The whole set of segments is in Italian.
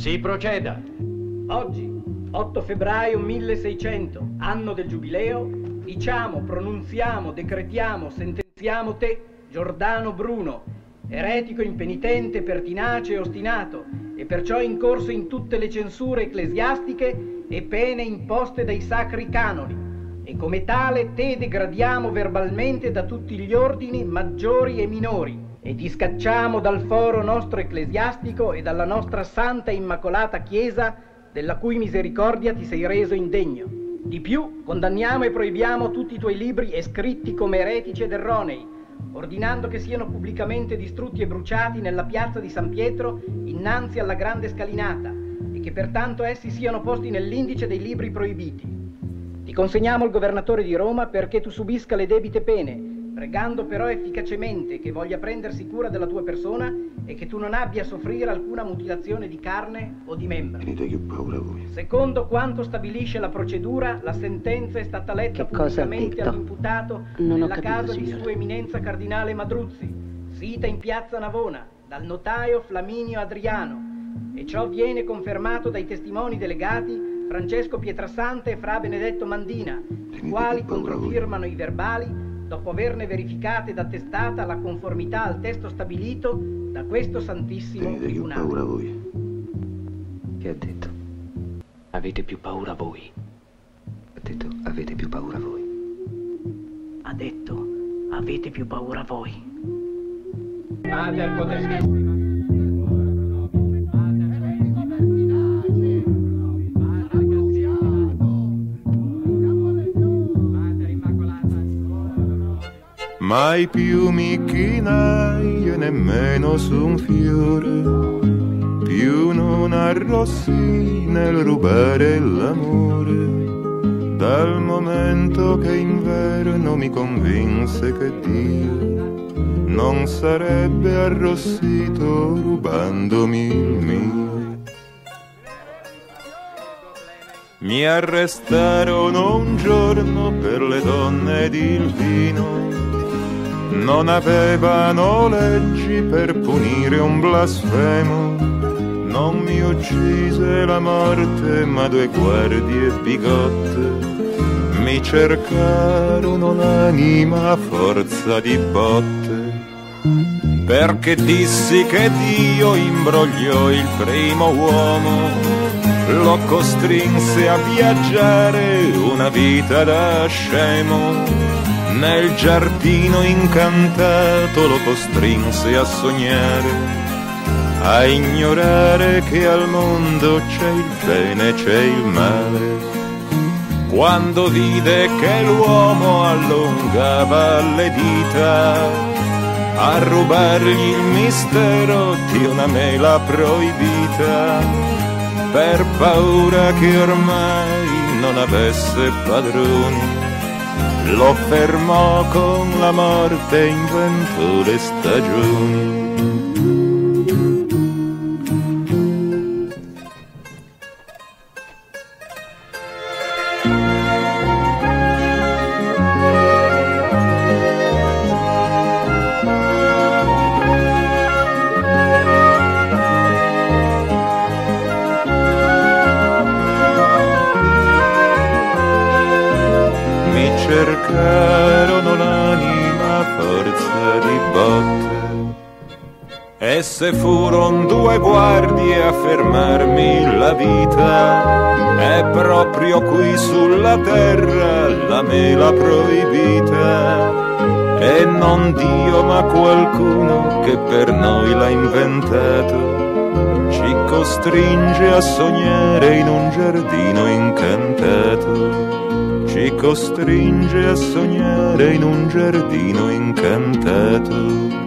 Si proceda. Oggi, 8 febbraio 1600, anno del giubileo, diciamo, pronunziamo, decretiamo, sentenziamo te, Giordano Bruno, eretico impenitente, pertinace e ostinato, e perciò incorso in tutte le censure ecclesiastiche e pene imposte dai sacri canoni. E come tale te degradiamo verbalmente da tutti gli ordini maggiori e minori e ti scacciamo dal foro nostro ecclesiastico e dalla nostra santa e immacolata Chiesa della cui misericordia ti sei reso indegno. Di più, condanniamo e proibiamo tutti i tuoi libri e scritti come eretici ed erronei, ordinando che siano pubblicamente distrutti e bruciati nella piazza di San Pietro innanzi alla grande scalinata e che pertanto essi siano posti nell'indice dei libri proibiti. Ti consegniamo il governatore di Roma perché tu subisca le debite pene pregando però efficacemente che voglia prendersi cura della tua persona e che tu non abbia a soffrire alcuna mutilazione di carne o di membra. Tenete che paura voi. Secondo quanto stabilisce la procedura, la sentenza è stata letta che pubblicamente all'imputato nella capito, casa signora. di Sua Eminenza Cardinale Madruzzi, sita in piazza Navona, dal notaio Flaminio Adriano. E ciò viene confermato dai testimoni delegati Francesco Pietrasante e Fra Benedetto Mandina, i quali controfirmano i verbali dopo averne verificata ed attestata la conformità al testo stabilito da questo Santissimo Tenete Tribunale. Avete più paura voi. Che ha detto? Avete più paura voi. Ha detto, avete più paura voi. Ha detto, avete più paura voi. Mater potestissima. mai più mi chinai e nemmeno su un fiore, più non arrossi nel rubare l'amore, dal momento che inverno mi convinse che Dio non sarebbe arrossito rubandomi il mio. Mi arrestarono un giorno per le donne ed il vino non avevano leggi per punire un blasfemo. Non mi uccise la morte, ma due guardie bigotte mi cercarono l'anima a forza di botte. Perché dissi che Dio imbrogliò il primo uomo lo costrinse a viaggiare una vita da scemo nel giardino incantato lo costrinse a sognare, a ignorare che al mondo c'è il bene, e c'è il male. Quando vide che l'uomo allungava le dita a rubargli il mistero di una mela proibita, per paura che ormai non avesse padroni lo fermò con la morte in ventù le stagioni. furon due guardie a fermarmi la vita. È proprio qui sulla terra la mela proibita. E non Dio ma qualcuno che per noi l'ha inventato. Ci costringe a sognare in un giardino incantato ci costringe a sognare in un giardino incantato.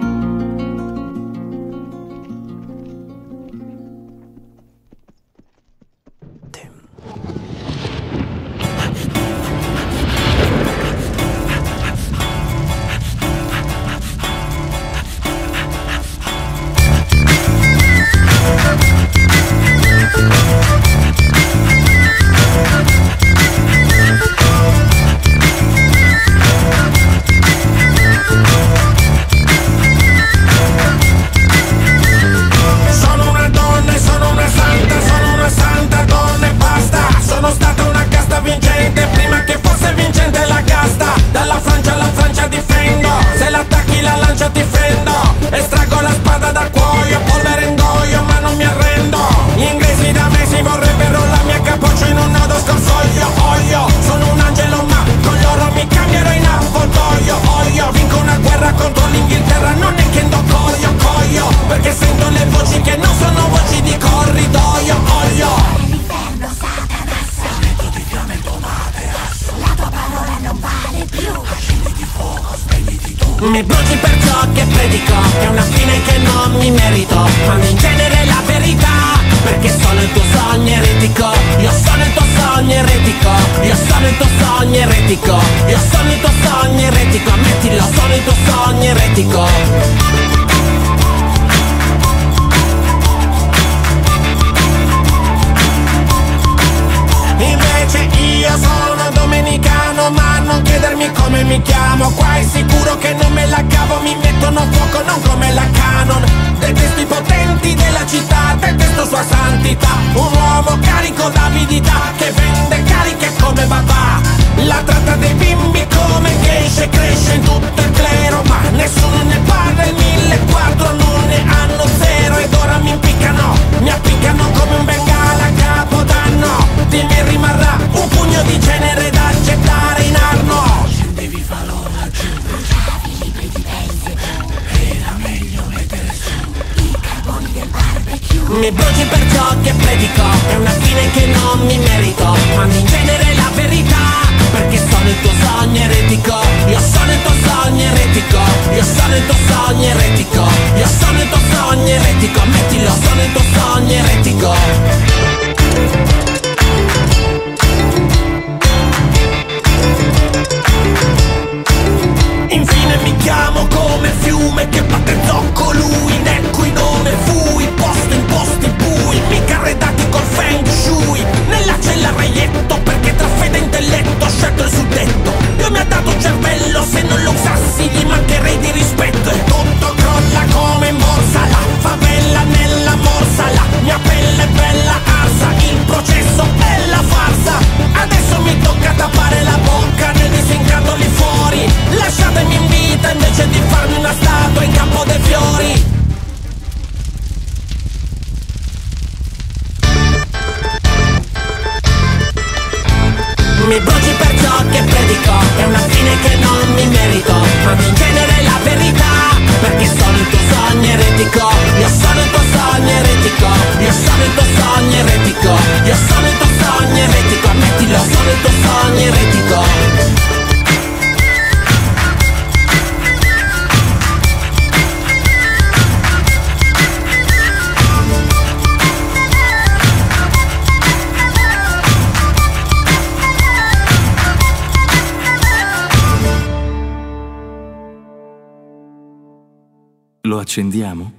accendiamo?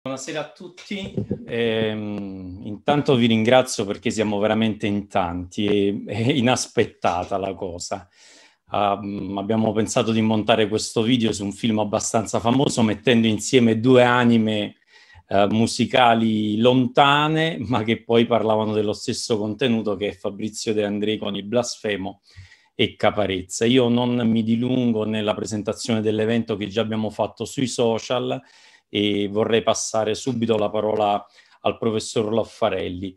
Buonasera a tutti, eh, intanto vi ringrazio perché siamo veramente in tanti, e, è inaspettata la cosa. Uh, abbiamo pensato di montare questo video su un film abbastanza famoso mettendo insieme due anime uh, musicali lontane ma che poi parlavano dello stesso contenuto che è Fabrizio De Andrei con il Blasfemo e Caparezza. Io non mi dilungo nella presentazione dell'evento che già abbiamo fatto sui social e vorrei passare subito la parola al professor Loffarelli.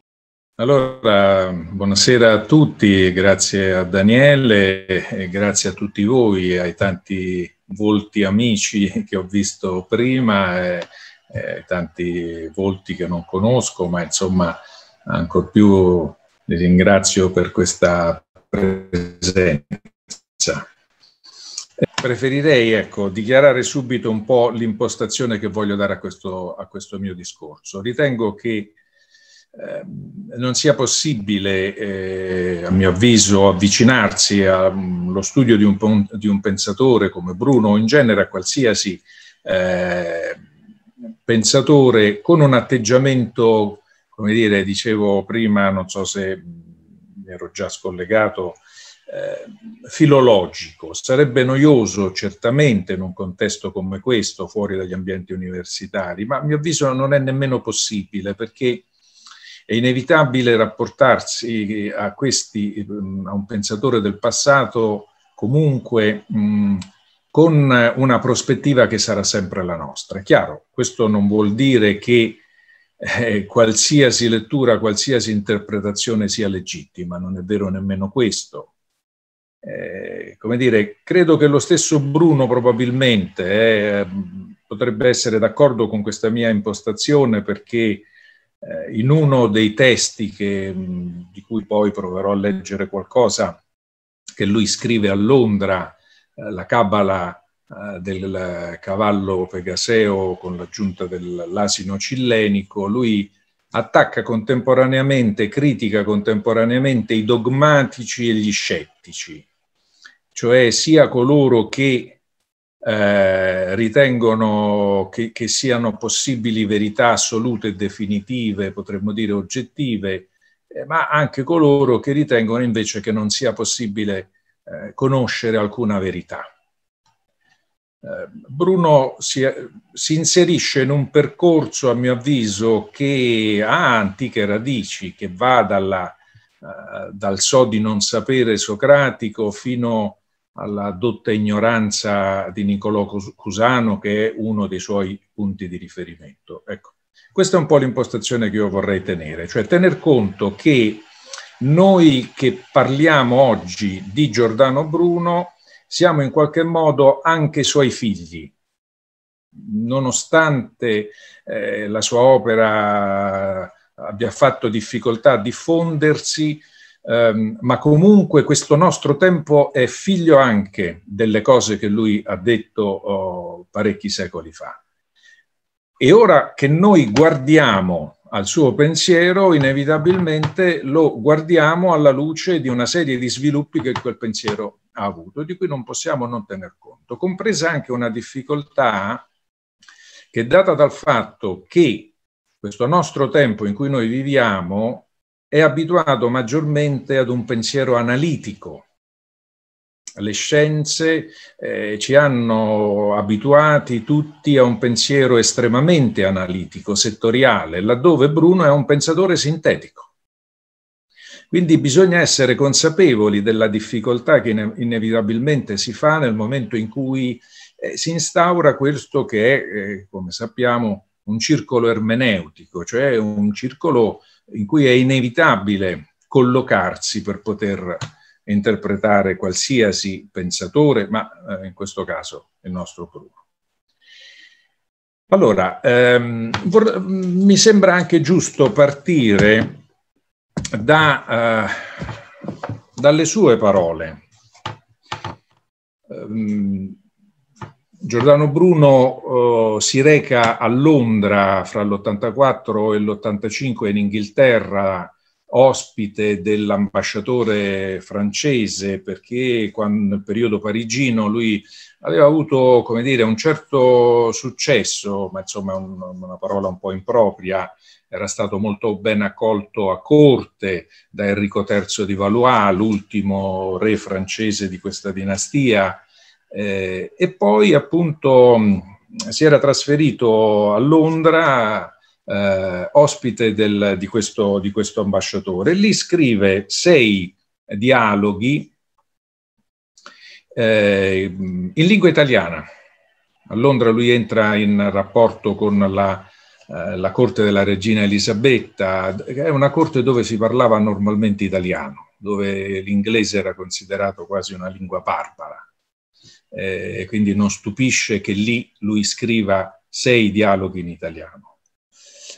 Allora, buonasera a tutti, grazie a Daniele e grazie a tutti voi, ai tanti volti amici che ho visto prima, eh, eh, tanti volti che non conosco, ma insomma ancor più li ringrazio per questa presenza. Preferirei ecco, dichiarare subito un po' l'impostazione che voglio dare a questo, a questo mio discorso. Ritengo che eh, non sia possibile, eh, a mio avviso, avvicinarsi allo mm, studio di un, di un, pensatore come Bruno o in genere a qualsiasi eh, pensatore con un atteggiamento, come dire, dicevo prima, non so se mm, ero già scollegato, eh, filologico. Sarebbe noioso certamente in un contesto come questo, fuori dagli ambienti universitari, ma a mio avviso non è nemmeno possibile perché è inevitabile rapportarsi a, questi, mm, a un pensatore del passato comunque mh, mm, con una prospettiva che sarà sempre la nostra. È chiaro, questo non vuol dire che eh, qualsiasi lettura, qualsiasi interpretazione sia legittima, non è vero nemmeno questo. Eh, come dire, credo che lo stesso Bruno probabilmente eh, potrebbe essere d'accordo con questa mia impostazione perché eh, in uno dei testi che, di cui poi proverò a leggere qualcosa che lui scrive a Londra, eh, la Cabala eh, del cavallo pegaseo con l'aggiunta dell'asino cillenico, lui attacca contemporaneamente, critica contemporaneamente i dogmatici e gli scettici, cioè sia coloro che eh, ritengono che, che, siano possibili verità assolute e definitive, potremmo dire oggettive, eh, ma anche coloro che ritengono invece che non sia possibile eh, conoscere alcuna verità. Bruno si, si, inserisce in un percorso, a mio avviso, che ha antiche radici, che va dalla, uh, dal so di non sapere socratico fino alla dotta ignoranza di Niccolò Cusano, che è uno dei suoi punti di riferimento. Ecco, questa è un po' l'impostazione che io vorrei tenere, cioè tener conto che noi che parliamo oggi di Giordano Bruno siamo in qualche modo anche suoi figli. Nonostante eh, la sua opera abbia fatto difficoltà a diffondersi, ehm, ma comunque questo nostro tempo è figlio anche delle cose che lui ha detto oh, parecchi secoli fa. E ora che noi guardiamo al suo pensiero, inevitabilmente lo guardiamo alla luce di una serie di sviluppi che quel pensiero ha avuto, di cui non possiamo non tener conto, compresa anche una difficoltà che è data dal fatto che questo nostro tempo in cui noi viviamo è abituato maggiormente ad un pensiero analitico. Le scienze eh, ci hanno abituati tutti a un pensiero estremamente analitico, settoriale, laddove Bruno è un pensatore sintetico quindi bisogna essere consapevoli della difficoltà che ine inevitabilmente si fa nel momento in cui eh, si instaura questo che è, eh, come sappiamo, un circolo ermeneutico, cioè un circolo in cui è inevitabile collocarsi per poter interpretare qualsiasi pensatore, ma eh, in questo caso il nostro Bruno. Allora, ehm, mm, mi sembra anche giusto partire da, eh, dalle sue parole. Um, Giordano Bruno eh, si reca a Londra fra l'84 e l'85 in Inghilterra, ospite dell'ambasciatore francese, perché quando, nel periodo parigino lui aveva avuto, come dire, un certo successo, ma insomma un, una parola un po' impropria, era stato molto ben accolto a corte da Enrico III di Valois, l'ultimo re francese di questa dinastia, eh, e poi appunto mm, si era trasferito a Londra eh, ospite del, di, questo, di questo ambasciatore. lì scrive sei dialoghi eh, in lingua italiana. A Londra lui entra in rapporto con la eh, la corte della regina Elisabetta, è una corte dove si parlava normalmente italiano, dove l'inglese era considerato quasi una lingua barbara. Eh, quindi non stupisce che lì lui scriva sei dialoghi in italiano.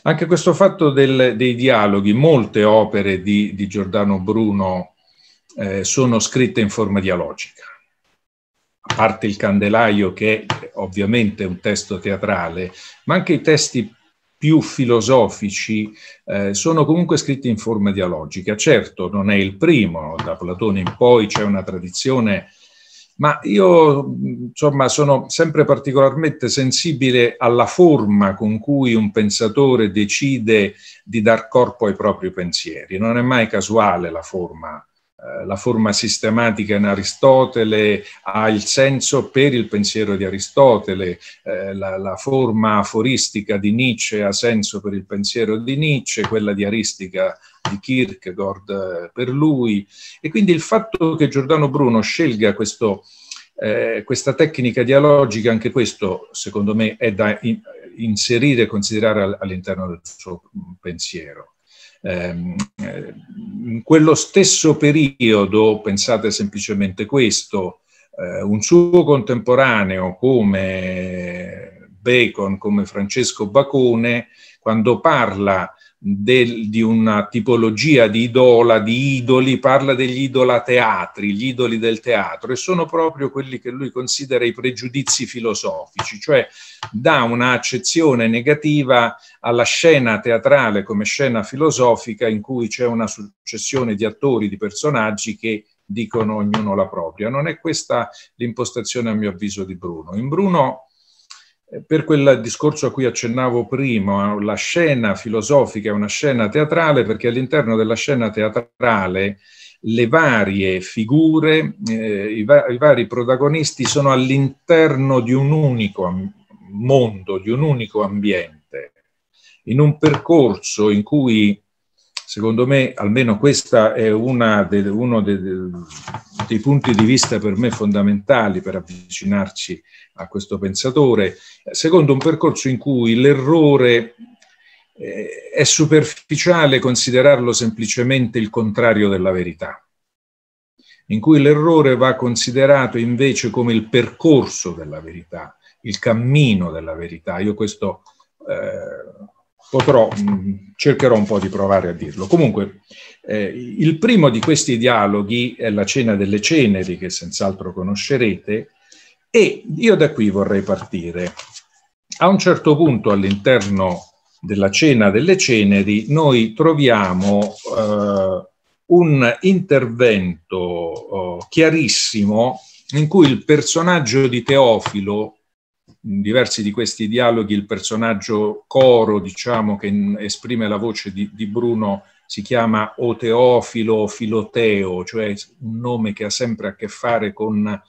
Anche questo fatto del, dei dialoghi, molte opere di, di Giordano Bruno eh, sono scritte in forma dialogica. A parte il Candelaio, che è ovviamente un testo teatrale, ma anche i testi più filosofici eh, sono comunque scritti in forma dialogica. Certo, non è il primo, da Platone in poi c'è una tradizione, ma io insomma sono sempre particolarmente sensibile alla forma con cui un pensatore decide di dar corpo ai propri pensieri. Non è mai casuale la forma eh, la forma sistematica in Aristotele ha il senso per il pensiero di Aristotele, eh, la, la, forma aforistica di Nietzsche ha senso per il pensiero di Nietzsche, quella di Aristica di Kierkegaard eh, per lui. E quindi il fatto che Giordano Bruno scelga questo, eh, questa tecnica dialogica, anche questo secondo me è da in, inserire e considerare all'interno del suo mm, pensiero. Ehm, eh, in quello stesso periodo, pensate semplicemente questo, eh, un suo contemporaneo come Bacon, come Francesco Bacone, quando parla del, di una tipologia di idola, di idoli, parla degli idolateatri, gli idoli del teatro, e sono proprio quelli che lui considera i pregiudizi filosofici, cioè dà un'accezione negativa alla scena teatrale come scena filosofica in cui c'è una successione di attori, di personaggi che dicono ognuno la propria. Non è questa l'impostazione, a mio avviso, di Bruno. In Bruno eh, per quel discorso a cui accennavo prima, la scena filosofica è una scena teatrale perché all'interno della scena teatrale le varie figure, eh, i, va i, vari protagonisti sono all'interno di un unico mondo, di un unico ambiente, in un percorso in cui Secondo me, almeno questo è de, uno de, de, dei punti di vista per me fondamentali per avvicinarci a questo pensatore, secondo un percorso in cui l'errore eh, è superficiale considerarlo semplicemente il contrario della verità in cui l'errore va considerato invece come il percorso della verità, il cammino della verità. Io questo eh, potrò, mm, cercherò un po' di provare a dirlo. Comunque, eh, il primo di questi dialoghi è la Cena delle Ceneri, che senz'altro conoscerete, e io da qui vorrei partire. A un certo punto all'interno della Cena delle Ceneri noi troviamo eh, un intervento eh, chiarissimo in cui il personaggio di Teofilo in diversi di questi dialoghi il personaggio coro, diciamo, che esprime la voce di, di Bruno si chiama Oteofilo Filoteo, cioè un nome che ha sempre a che fare con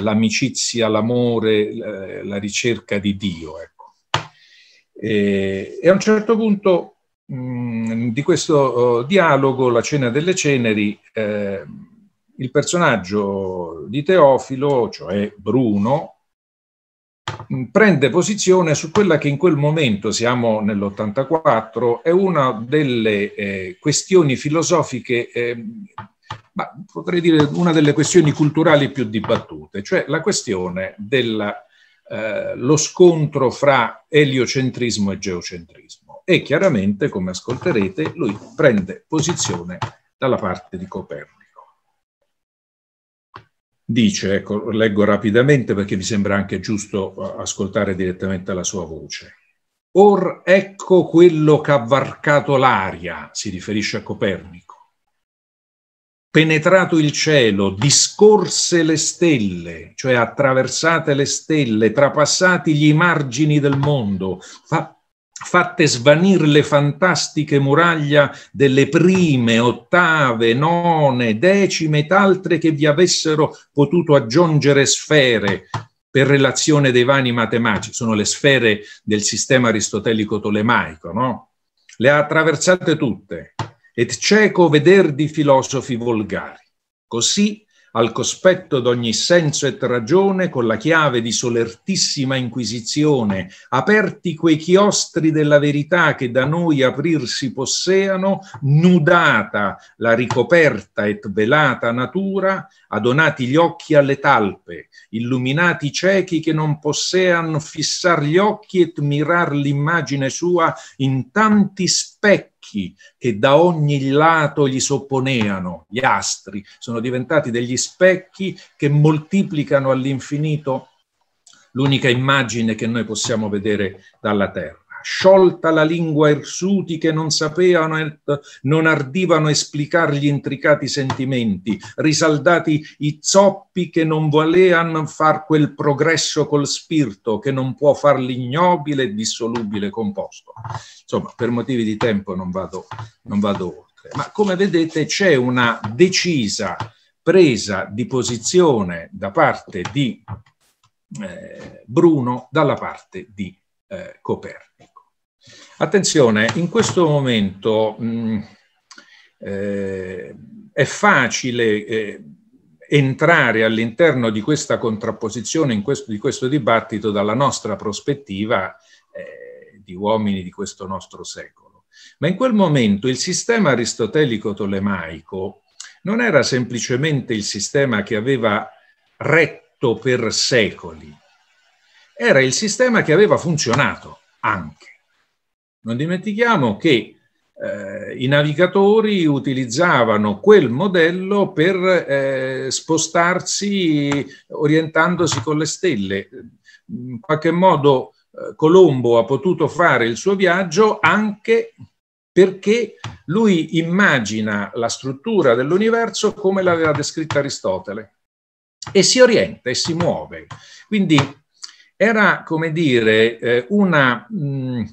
l'amicizia, l'amore, la ricerca di Dio. Ecco. E, e, a un certo punto mh, mm, di questo oh, dialogo, La cena delle ceneri, eh, il personaggio di Teofilo, cioè Bruno, Mm, prende posizione su quella che in quel momento, siamo nell'84, è una delle eh, questioni filosofiche, eh, ma potrei dire una delle questioni culturali più dibattute, cioè la questione dello eh, scontro fra eliocentrismo e geocentrismo. E chiaramente, come ascolterete, lui prende posizione dalla parte di Copernico dice, ecco, leggo rapidamente perché mi sembra anche giusto eh, ascoltare direttamente la sua voce. Or ecco quello che ha varcato l'aria, si riferisce a Copernico. Penetrato il cielo, discorse le stelle, cioè attraversate le stelle, trapassati gli margini del mondo, fa fatte svanire le fantastiche muraglia delle prime, ottave, none, decime ed altre che vi avessero potuto aggiungere sfere per relazione dei vani matematici, sono le sfere del sistema aristotelico-tolemaico, no? Le ha attraversate tutte, et cieco veder di filosofi volgari. Così al cospetto d'ogni senso e ragione, con la chiave di solertissima inquisizione, aperti quei chiostri della verità che da noi aprirsi posseano, nudata la ricoperta et velata natura, adonati gli occhi alle talpe, illuminati i ciechi che non possean fissar gli occhi et mirar l'immagine sua in tanti specchi archi che da ogni lato gli sopponeano, gli astri, sono diventati degli specchi che moltiplicano all'infinito l'unica immagine che noi possiamo vedere dalla Terra sciolta la lingua irsuti che non sapevano e non ardivano esplicar gli intricati sentimenti, risaldati i zoppi che non volean far quel progresso col spirito che non può far l'ignobile e dissolubile composto. Insomma, per motivi di tempo non vado, non vado oltre. Ma come vedete c'è una decisa presa di posizione da parte di eh, Bruno dalla parte di eh, Coperti. Attenzione, in questo momento mh, mm, eh, è facile eh, entrare all'interno di questa contrapposizione, questo, di questo dibattito, dalla nostra prospettiva eh, di uomini di questo nostro secolo. Ma in quel momento il sistema aristotelico-tolemaico non era semplicemente il sistema che aveva retto per secoli, era il sistema che aveva funzionato anche. Non dimentichiamo che eh, i navigatori utilizzavano quel modello per eh, spostarsi orientandosi con le stelle. In qualche modo eh, Colombo ha potuto fare il suo viaggio anche perché lui immagina la struttura dell'universo come l'aveva descritta Aristotele e si orienta e si muove. Quindi era, come dire, eh, una... Mh, mm,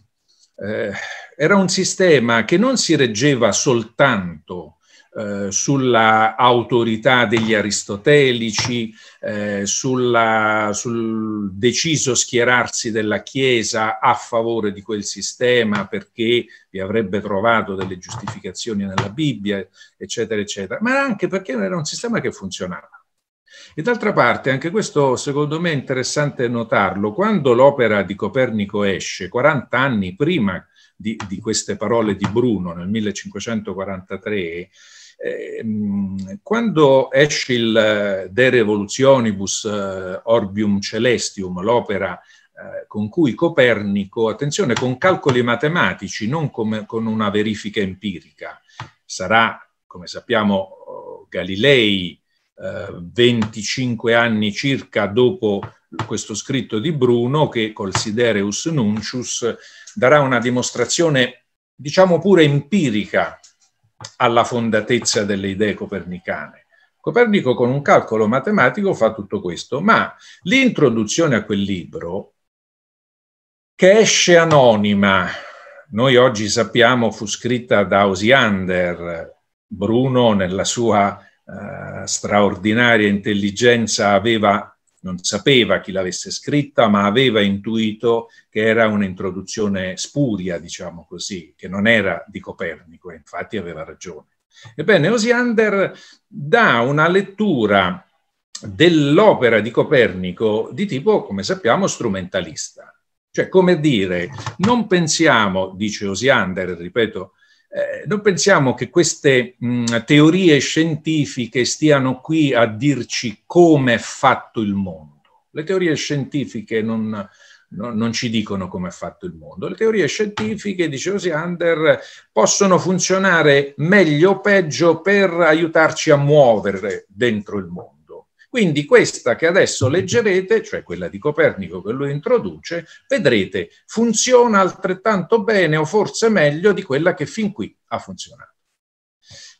eh, era un sistema che non si reggeva soltanto eh, sulla autorità degli aristotelici, eh, sulla, sul deciso schierarsi della Chiesa a favore di quel sistema perché vi avrebbe trovato delle giustificazioni nella Bibbia, eccetera, eccetera, ma anche perché era un sistema che funzionava. E d'altra parte, anche questo secondo me è interessante notarlo, quando l'opera di Copernico esce, 40 anni prima di, di queste parole di Bruno nel 1543, ehm, quando esce il eh, De Revolutionibus eh, Orbium Celestium, l'opera eh, con cui Copernico, attenzione, con calcoli matematici, non come, con una verifica empirica, sarà, come sappiamo, oh, Galilei 25 anni circa dopo questo scritto di Bruno che col Sidereus Nuncius darà una dimostrazione diciamo pure empirica alla fondatezza delle idee copernicane. Copernico con un calcolo matematico fa tutto questo, ma l'introduzione a quel libro, che esce anonima, noi oggi sappiamo fu scritta da Osiander, Bruno nella sua eh, straordinaria intelligenza aveva, non sapeva chi l'avesse scritta, ma aveva intuito che era un'introduzione spuria, diciamo così, che non era di Copernico, e infatti aveva ragione. Ebbene, Osiander dà una lettura dell'opera di Copernico di tipo, come sappiamo, strumentalista. Cioè, come dire, non pensiamo, dice Osiander, ripeto, eh, noi pensiamo che queste mh, mm, teorie scientifiche stiano qui a dirci come è fatto il mondo. Le teorie scientifiche non, no, non ci dicono come è fatto il mondo. Le teorie scientifiche, dice Osiander, possono funzionare meglio o peggio per aiutarci a muovere dentro il mondo. Quindi questa che adesso leggerete, cioè quella di Copernico che lui introduce, vedrete funziona altrettanto bene o forse meglio di quella che fin qui ha funzionato.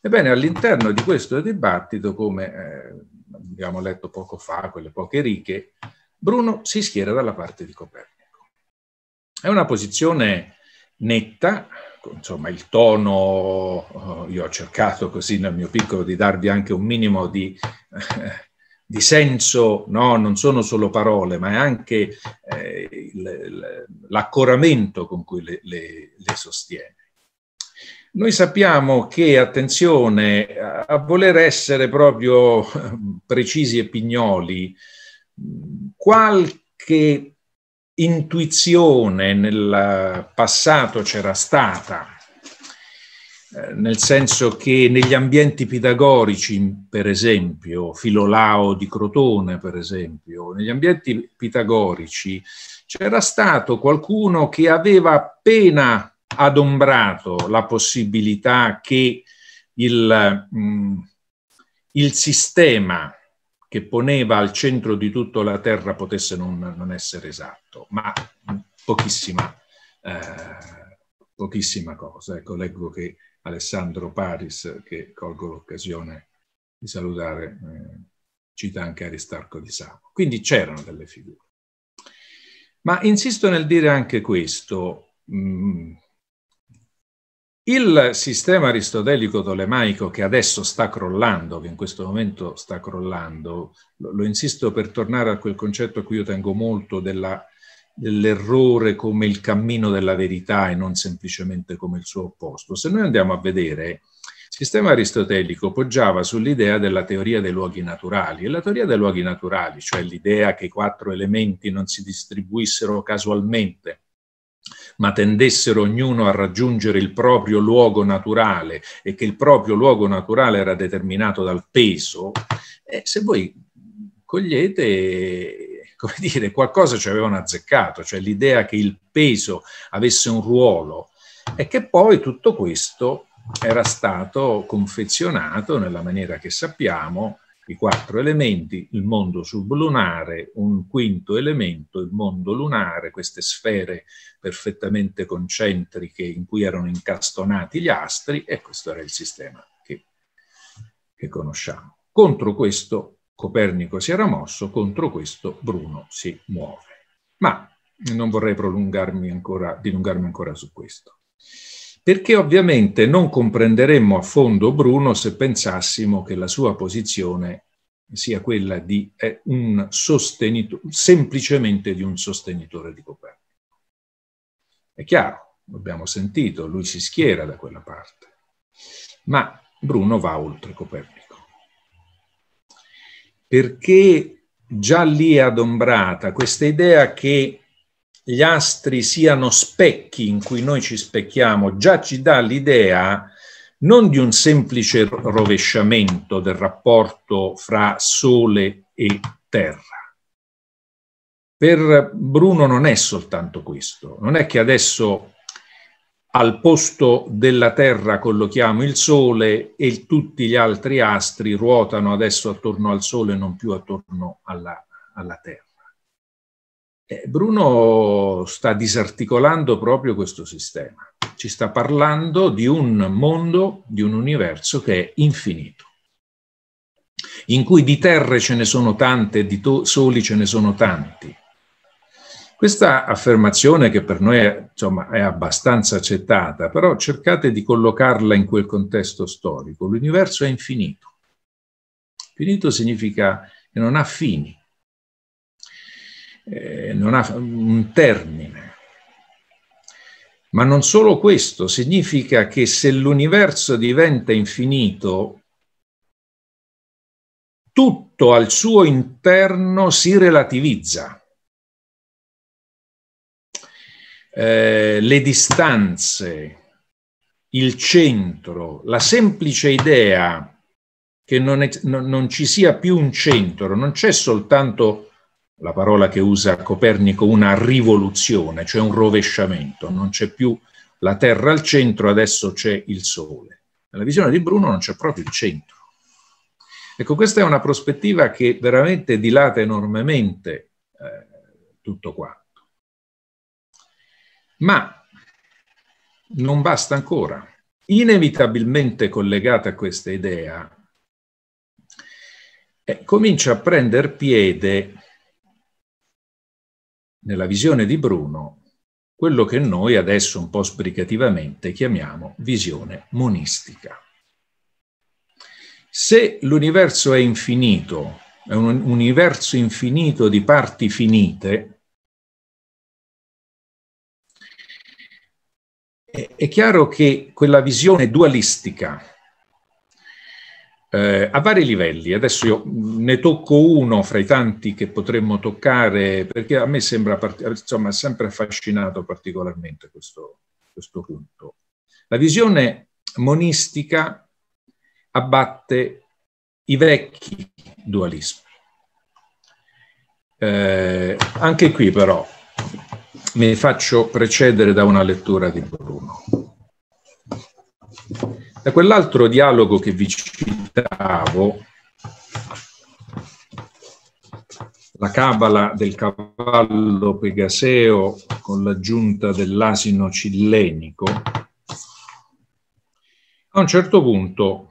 Ebbene, all'interno di questo dibattito, come eh, abbiamo letto poco fa, quelle poche righe, Bruno si schiera dalla parte di Copernico. È una posizione netta, insomma il tono, eh, io ho cercato così nel mio piccolo di darvi anche un minimo di eh, di senso, no? non sono solo parole, ma è anche eh, l'accoramento con cui le, le, le, sostiene. Noi sappiamo che, attenzione, a voler essere proprio precisi e pignoli, qualche intuizione nel passato c'era stata, eh, nel senso che negli ambienti pitagorici, per esempio, Filolao di Crotone, per esempio, negli ambienti pitagorici c'era stato qualcuno che aveva appena adombrato la possibilità che il, mh, mm, il sistema che poneva al centro di tutta la Terra potesse non, non essere esatto, ma pochissima, eh, pochissima cosa. Ecco, leggo che Alessandro Paris, che colgo l'occasione di salutare, eh, cita anche Aristarco di Savo. Quindi c'erano delle figure. Ma insisto nel dire anche questo. Mm, il sistema aristotelico-tolemaico che adesso sta crollando, che in questo momento sta crollando, lo, lo, insisto per tornare a quel concetto a cui io tengo molto della l'errore come il cammino della verità e non semplicemente come il suo opposto. Se noi andiamo a vedere, il sistema aristotelico poggiava sull'idea della teoria dei luoghi naturali e la teoria dei luoghi naturali, cioè l'idea che i quattro elementi non si distribuissero casualmente, ma tendessero ognuno a raggiungere il proprio luogo naturale e che il proprio luogo naturale era determinato dal peso, eh, se voi cogliete come dire, qualcosa ci avevano azzeccato, cioè l'idea che il peso avesse un ruolo e che poi tutto questo era stato confezionato nella maniera che sappiamo, i quattro elementi, il mondo sublunare, un quinto elemento, il mondo lunare, queste sfere perfettamente concentriche in cui erano incastonati gli astri e questo era il sistema che, che conosciamo. Contro questo Copernico si era mosso, contro questo Bruno si muove. Ma non vorrei prolungarmi ancora, dilungarmi ancora su questo. Perché ovviamente non comprenderemmo a fondo Bruno se pensassimo che la sua posizione sia quella di un sostenitore, semplicemente di un sostenitore di Copernico. È chiaro, l'abbiamo sentito, lui si schiera da quella parte. Ma Bruno va oltre Copernico perché già lì è adombrata questa idea che gli astri siano specchi in cui noi ci specchiamo, già ci dà l'idea non di un semplice rovesciamento del rapporto fra Sole e Terra. Per Bruno non è soltanto questo, non è che adesso al posto della Terra collochiamo il Sole e tutti gli altri astri ruotano adesso attorno al Sole, non più attorno alla, alla Terra. Eh, Bruno sta disarticolando proprio questo sistema, ci sta parlando di un mondo, di un universo che è infinito, in cui di terre ce ne sono tante, di soli ce ne sono tanti, questa affermazione che per noi è, insomma, è abbastanza accettata, però cercate di collocarla in quel contesto storico. L'universo è infinito. Finito significa che non ha fini, eh, non ha un termine. Ma non solo questo, significa che se l'universo diventa infinito, tutto al suo interno si relativizza. Eh, le distanze, il centro, la semplice idea che non, è, non, non ci sia più un centro, non c'è soltanto la parola che usa Copernico, una rivoluzione, cioè un rovesciamento, non c'è più la Terra al centro, adesso c'è il Sole. Nella visione di Bruno non c'è proprio il centro. Ecco, questa è una prospettiva che veramente dilata enormemente eh, tutto quanto. Ma non basta ancora. Inevitabilmente collegata a questa idea, eh, comincia a prendere piede nella visione di Bruno quello che noi adesso un po' sbrigativamente chiamiamo visione monistica. Se l'universo è infinito, è un universo infinito di parti finite, è chiaro che quella visione dualistica eh, a vari livelli, adesso io ne tocco uno fra i tanti che potremmo toccare, perché a me sembra, insomma, sempre affascinato particolarmente questo, questo punto. La visione monistica abbatte i vecchi dualismi. Eh, anche qui però mi faccio precedere da una lettura di Bruno. Da quell'altro dialogo che vi citavo, la cabala del cavallo pegaseo con l'aggiunta dell'asino cillenico, a un certo punto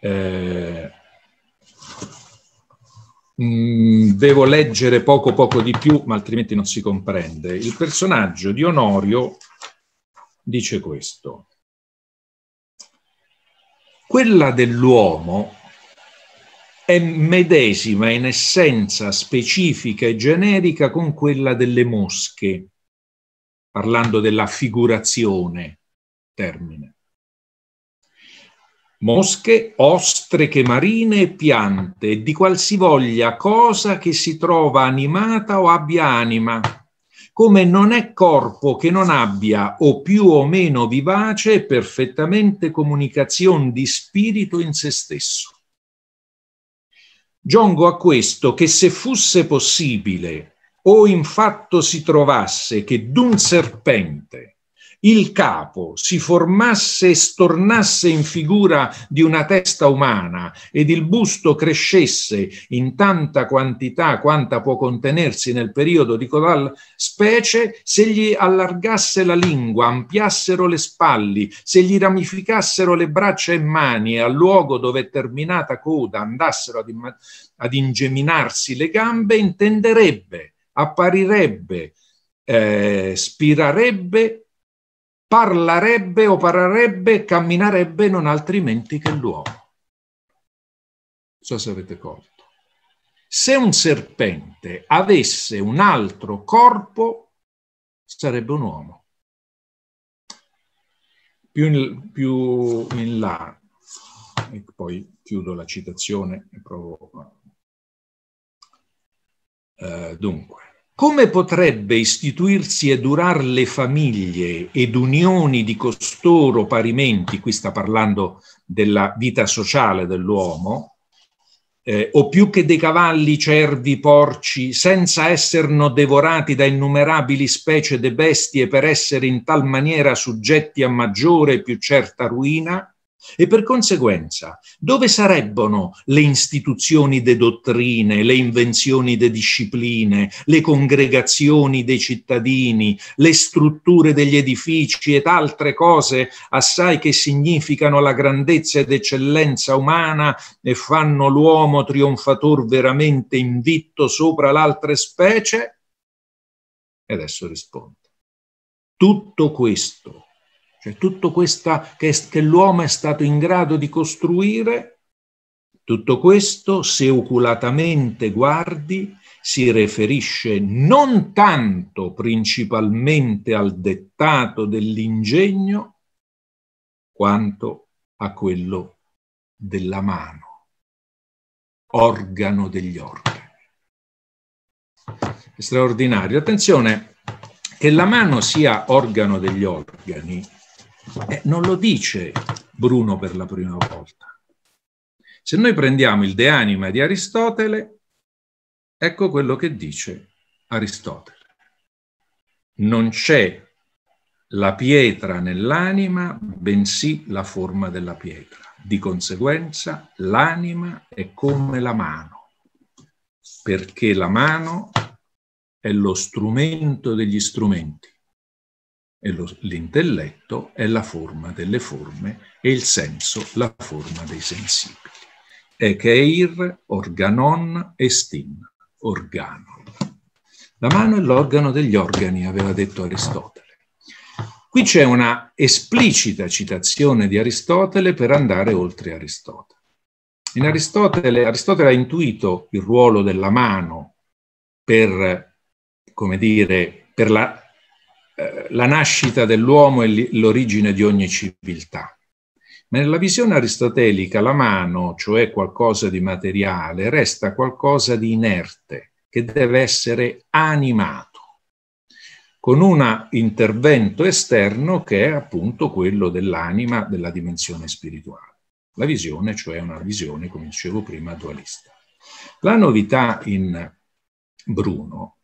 eh, Mm, devo leggere poco poco di più, ma altrimenti non si comprende. Il personaggio di Onorio dice questo. Quella dell'uomo è medesima in essenza specifica e generica con quella delle mosche, parlando della figurazione, termine mosche, ostriche marine e piante, e di qualsivoglia cosa che si trova animata o abbia anima, come non è corpo che non abbia o più o meno vivace e perfettamente comunicazione di spirito in se stesso. Giongo a questo che se fosse possibile o in fatto si trovasse che d'un serpente il capo si formasse e stornasse in figura di una testa umana ed il busto crescesse in tanta quantità quanta può contenersi nel periodo di Codal specie, se gli allargasse la lingua, ampiassero le spalle, se gli ramificassero le braccia e mani e al luogo dove terminata coda andassero ad, ad ingeminarsi le gambe, intenderebbe, apparirebbe, eh, spirarebbe Parlarebbe, opererebbe, camminerebbe non altrimenti che l'uomo. Non so se avete colto. Se un serpente avesse un altro corpo, sarebbe un uomo. Più in, più in là, e poi chiudo la citazione e provo. Uh, dunque, come potrebbe istituirsi e durare le famiglie ed unioni di costoro parimenti, qui sta parlando della vita sociale dell'uomo, eh, o più che dei cavalli, cervi, porci, senza esserno devorati da innumerabili specie de bestie per essere in tal maniera soggetti a maggiore e più certa ruina, e per conseguenza, dove sarebbero le istituzioni de dottrine, le invenzioni de discipline, le congregazioni dei cittadini, le strutture degli edifici ed altre cose assai che significano la grandezza ed eccellenza umana e fanno l'uomo trionfator veramente invitto sopra l'altre specie? E adesso risponde. Tutto questo cioè tutto questo che, che l'uomo è stato in grado di costruire, tutto questo, se oculatamente guardi, si riferisce non tanto principalmente al dettato dell'ingegno, quanto a quello della mano, organo degli organi. È straordinario. Attenzione, che la mano sia organo degli organi eh, non lo dice Bruno per la prima volta. Se noi prendiamo il De Anima di Aristotele, ecco quello che dice Aristotele. Non c'è la pietra nell'anima, bensì la forma della pietra. Di conseguenza l'anima è come la mano, perché la mano è lo strumento degli strumenti e l'intelletto è la forma delle forme e il senso la forma dei sensibili. Echeir organon estin, organo. La mano è l'organo degli organi, aveva detto Aristotele. Qui c'è una esplicita citazione di Aristotele per andare oltre Aristotele. In Aristotele, Aristotele ha intuito il ruolo della mano per, come dire, per la eh, la nascita dell'uomo è l'origine di ogni civiltà. Ma nella visione aristotelica la mano, cioè qualcosa di materiale, resta qualcosa di inerte che deve essere animato con un intervento esterno che è appunto quello dell'anima, della dimensione spirituale. La visione, cioè, una visione, come dicevo prima, dualista. La novità in Bruno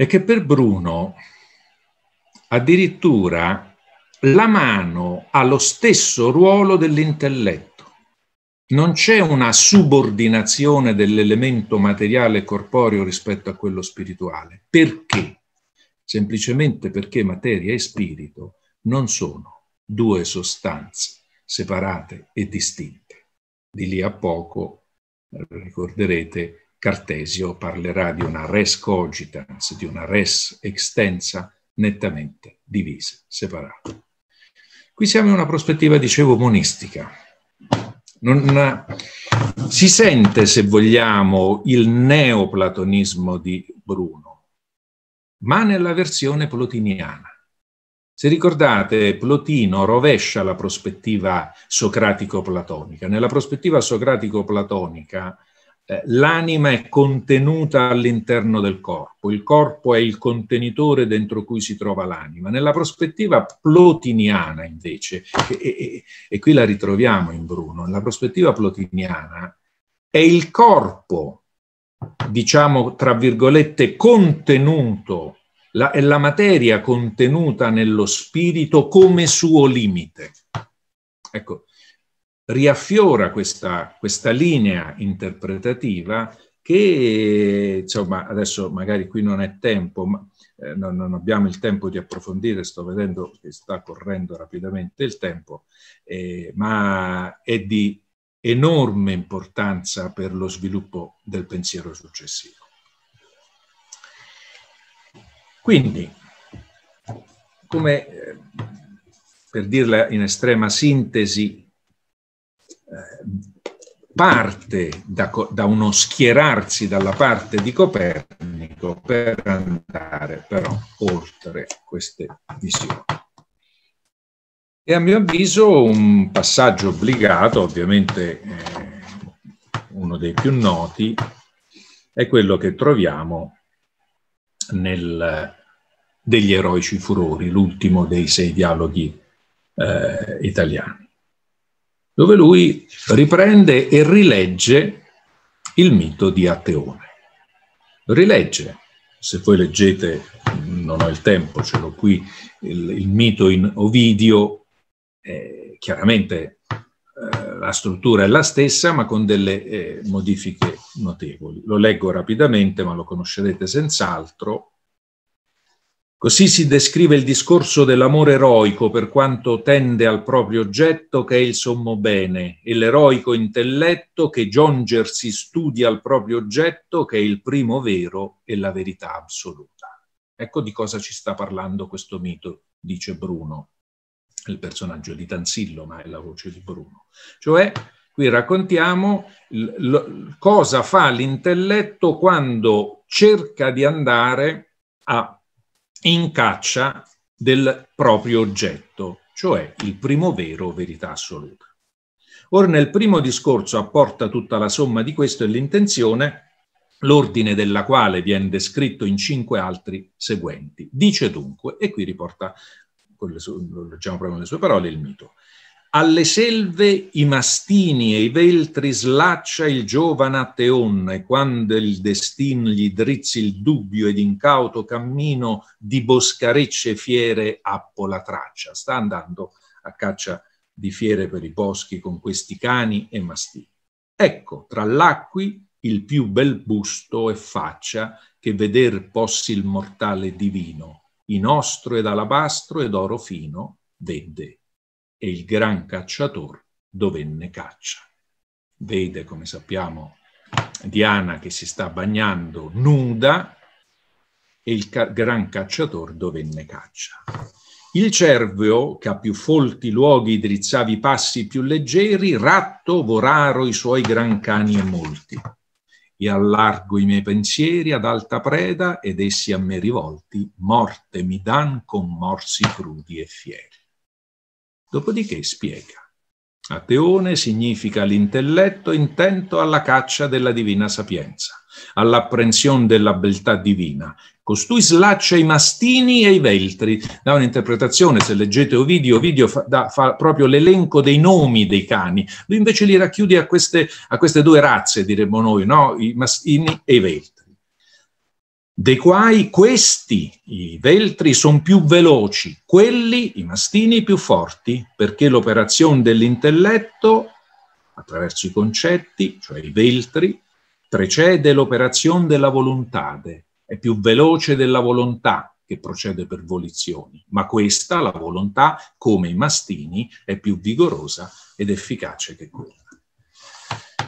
è che per Bruno addirittura la mano ha lo stesso ruolo dell'intelletto. Non c'è una subordinazione dell'elemento materiale e corporeo rispetto a quello spirituale. Perché? Semplicemente perché materia e spirito non sono due sostanze separate e distinte. Di lì a poco, ricorderete, Cartesio parlerà di una res cogitans, di una res extensa nettamente divisa, separata. Qui siamo in una prospettiva, dicevo, monistica. Non, eh, si sente, se vogliamo, il neoplatonismo di Bruno, ma nella versione plotiniana. Se ricordate, Plotino rovescia la prospettiva socratico-platonica. Nella prospettiva socratico-platonica, eh, l'anima è contenuta all'interno del corpo, il corpo è il contenitore dentro cui si trova l'anima. Nella prospettiva plotiniana invece, e, e, e qui la ritroviamo in Bruno, nella prospettiva plotiniana è il corpo, diciamo tra virgolette, contenuto la, è la materia contenuta nello spirito come suo limite. Ecco, riaffiora questa, questa linea interpretativa che, insomma, adesso magari qui non è tempo, ma eh, non, non, abbiamo il tempo di approfondire, sto vedendo che sta correndo rapidamente il tempo, eh, ma è di enorme importanza per lo sviluppo del pensiero successivo. Quindi, come eh, per dirla in estrema sintesi, eh, parte da, da, uno schierarsi dalla parte di Copernico per andare però oltre queste visioni. E a mio avviso un passaggio obbligato, ovviamente eh, uno dei più noti, è quello che troviamo nel degli eroici furori, l'ultimo dei sei dialoghi eh, italiani dove lui riprende e rilegge il mito di Ateone. Rilegge, se voi leggete, non ho il tempo, ce l'ho qui, il, il, mito in Ovidio, eh, chiaramente eh, la struttura è la stessa, ma con delle eh, modifiche notevoli. Lo leggo rapidamente, ma lo conoscerete senz'altro. Così si descrive il discorso dell'amore eroico per quanto tende al proprio oggetto che è il sommo bene e l'eroico intelletto che giungersi studia al proprio oggetto che è il primo vero e la verità assoluta. Ecco di cosa ci sta parlando questo mito, dice Bruno, il personaggio di Tansillo, ma è la voce di Bruno. Cioè, qui raccontiamo cosa fa l'intelletto quando cerca di andare a in caccia del proprio oggetto, cioè il primo vero verità assoluta. Ora nel primo discorso apporta tutta la somma di questo e l'intenzione, l'ordine della quale viene descritto in cinque altri seguenti. Dice dunque, e qui riporta, leggiamo proprio nelle sue parole, il mito. Alle selve i mastini e i veltri slaccia il giovane Ateon, e quando il destin gli drizzi il dubbio ed incauto cammino di boscarecce fiere appo la traccia. Sta andando a caccia di fiere per i boschi con questi cani e mastini. Ecco, tra l'acqui il più bel busto e faccia che veder possi il mortale divino, in ostro ed alabastro ed oro fino vede e il gran cacciator dovenne caccia. Vede, come sappiamo, Diana che si sta bagnando nuda e il ca gran cacciator dovenne caccia. Il cervio, che a più folti luoghi drizzava i passi più leggeri, ratto voraro i suoi gran cani e molti. E allargo i miei pensieri ad alta preda ed essi a me rivolti, morte mi dan con morsi crudi e fieri. Dopodiché spiega. Ateone significa l'intelletto intento alla caccia della divina sapienza, all'apprensione della beltà divina. Costui slaccia i mastini e i veltri. Da un'interpretazione, se leggete Ovidio, Ovidio fa, da, fa proprio l'elenco dei nomi dei cani. Lui invece li racchiude a queste, a queste due razze, diremmo noi, no? i mastini e i veltri. Dei quali questi, i veltri, sono più veloci, quelli, i mastini, più forti, perché l'operazione dell'intelletto, attraverso i concetti, cioè i veltri, precede l'operazione della volontà, è più veloce della volontà che procede per volizioni, ma questa, la volontà, come i mastini, è più vigorosa ed efficace che quella.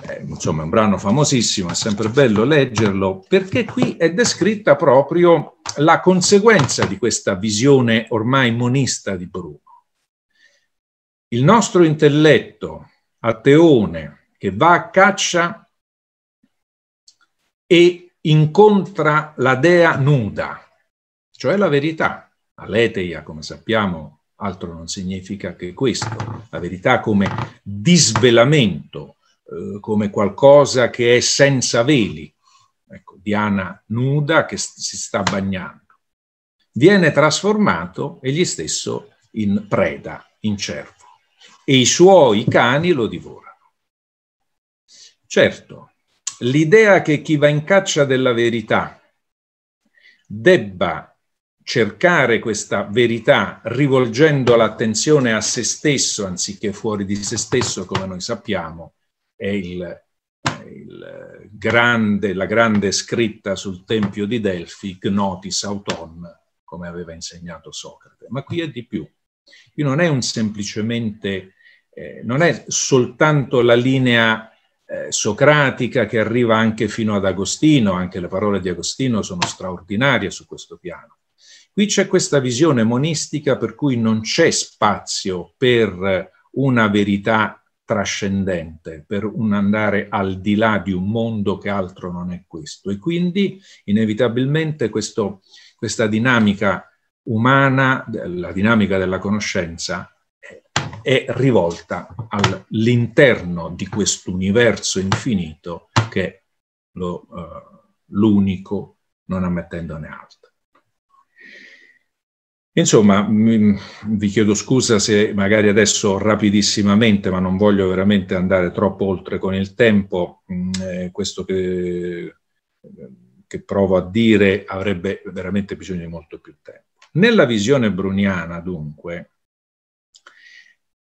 Eh, insomma è un brano famosissimo, è sempre bello leggerlo, perché qui è descritta proprio la conseguenza di questa visione ormai monista di Bruno. Il nostro intelletto a teone che va a caccia e incontra la dea nuda, cioè la verità. Aleteia, come sappiamo, altro non significa che questo, la verità come disvelamento eh, come qualcosa che è senza veli. Ecco, Diana nuda che si sta bagnando. Viene trasformato egli stesso in preda, in cervo, e i suoi cani lo divorano. Certo, l'idea che chi va in caccia della verità debba cercare questa verità rivolgendo l'attenzione a se stesso anziché fuori di se stesso, come noi sappiamo, è il, il grande, la grande scritta sul Tempio di Delfi, Gnotis Auton, come aveva insegnato Socrate. Ma qui è di più. Qui non è un semplicemente, eh, non è soltanto la linea eh, socratica che arriva anche fino ad Agostino, anche le parole di Agostino sono straordinarie su questo piano. Qui c'è questa visione monistica per cui non c'è spazio per una verità trascendente, per un andare al di là di un mondo che altro non è questo. E quindi inevitabilmente questo, questa dinamica umana, la dinamica della conoscenza, è rivolta all'interno di questo universo infinito che è eh, l'unico, non ammettendone altro. Insomma, mm, vi chiedo scusa se magari adesso rapidissimamente, ma non voglio veramente andare troppo oltre con il tempo, mm, eh, questo che, che provo a dire avrebbe veramente bisogno di molto più tempo. Nella visione bruniana, dunque,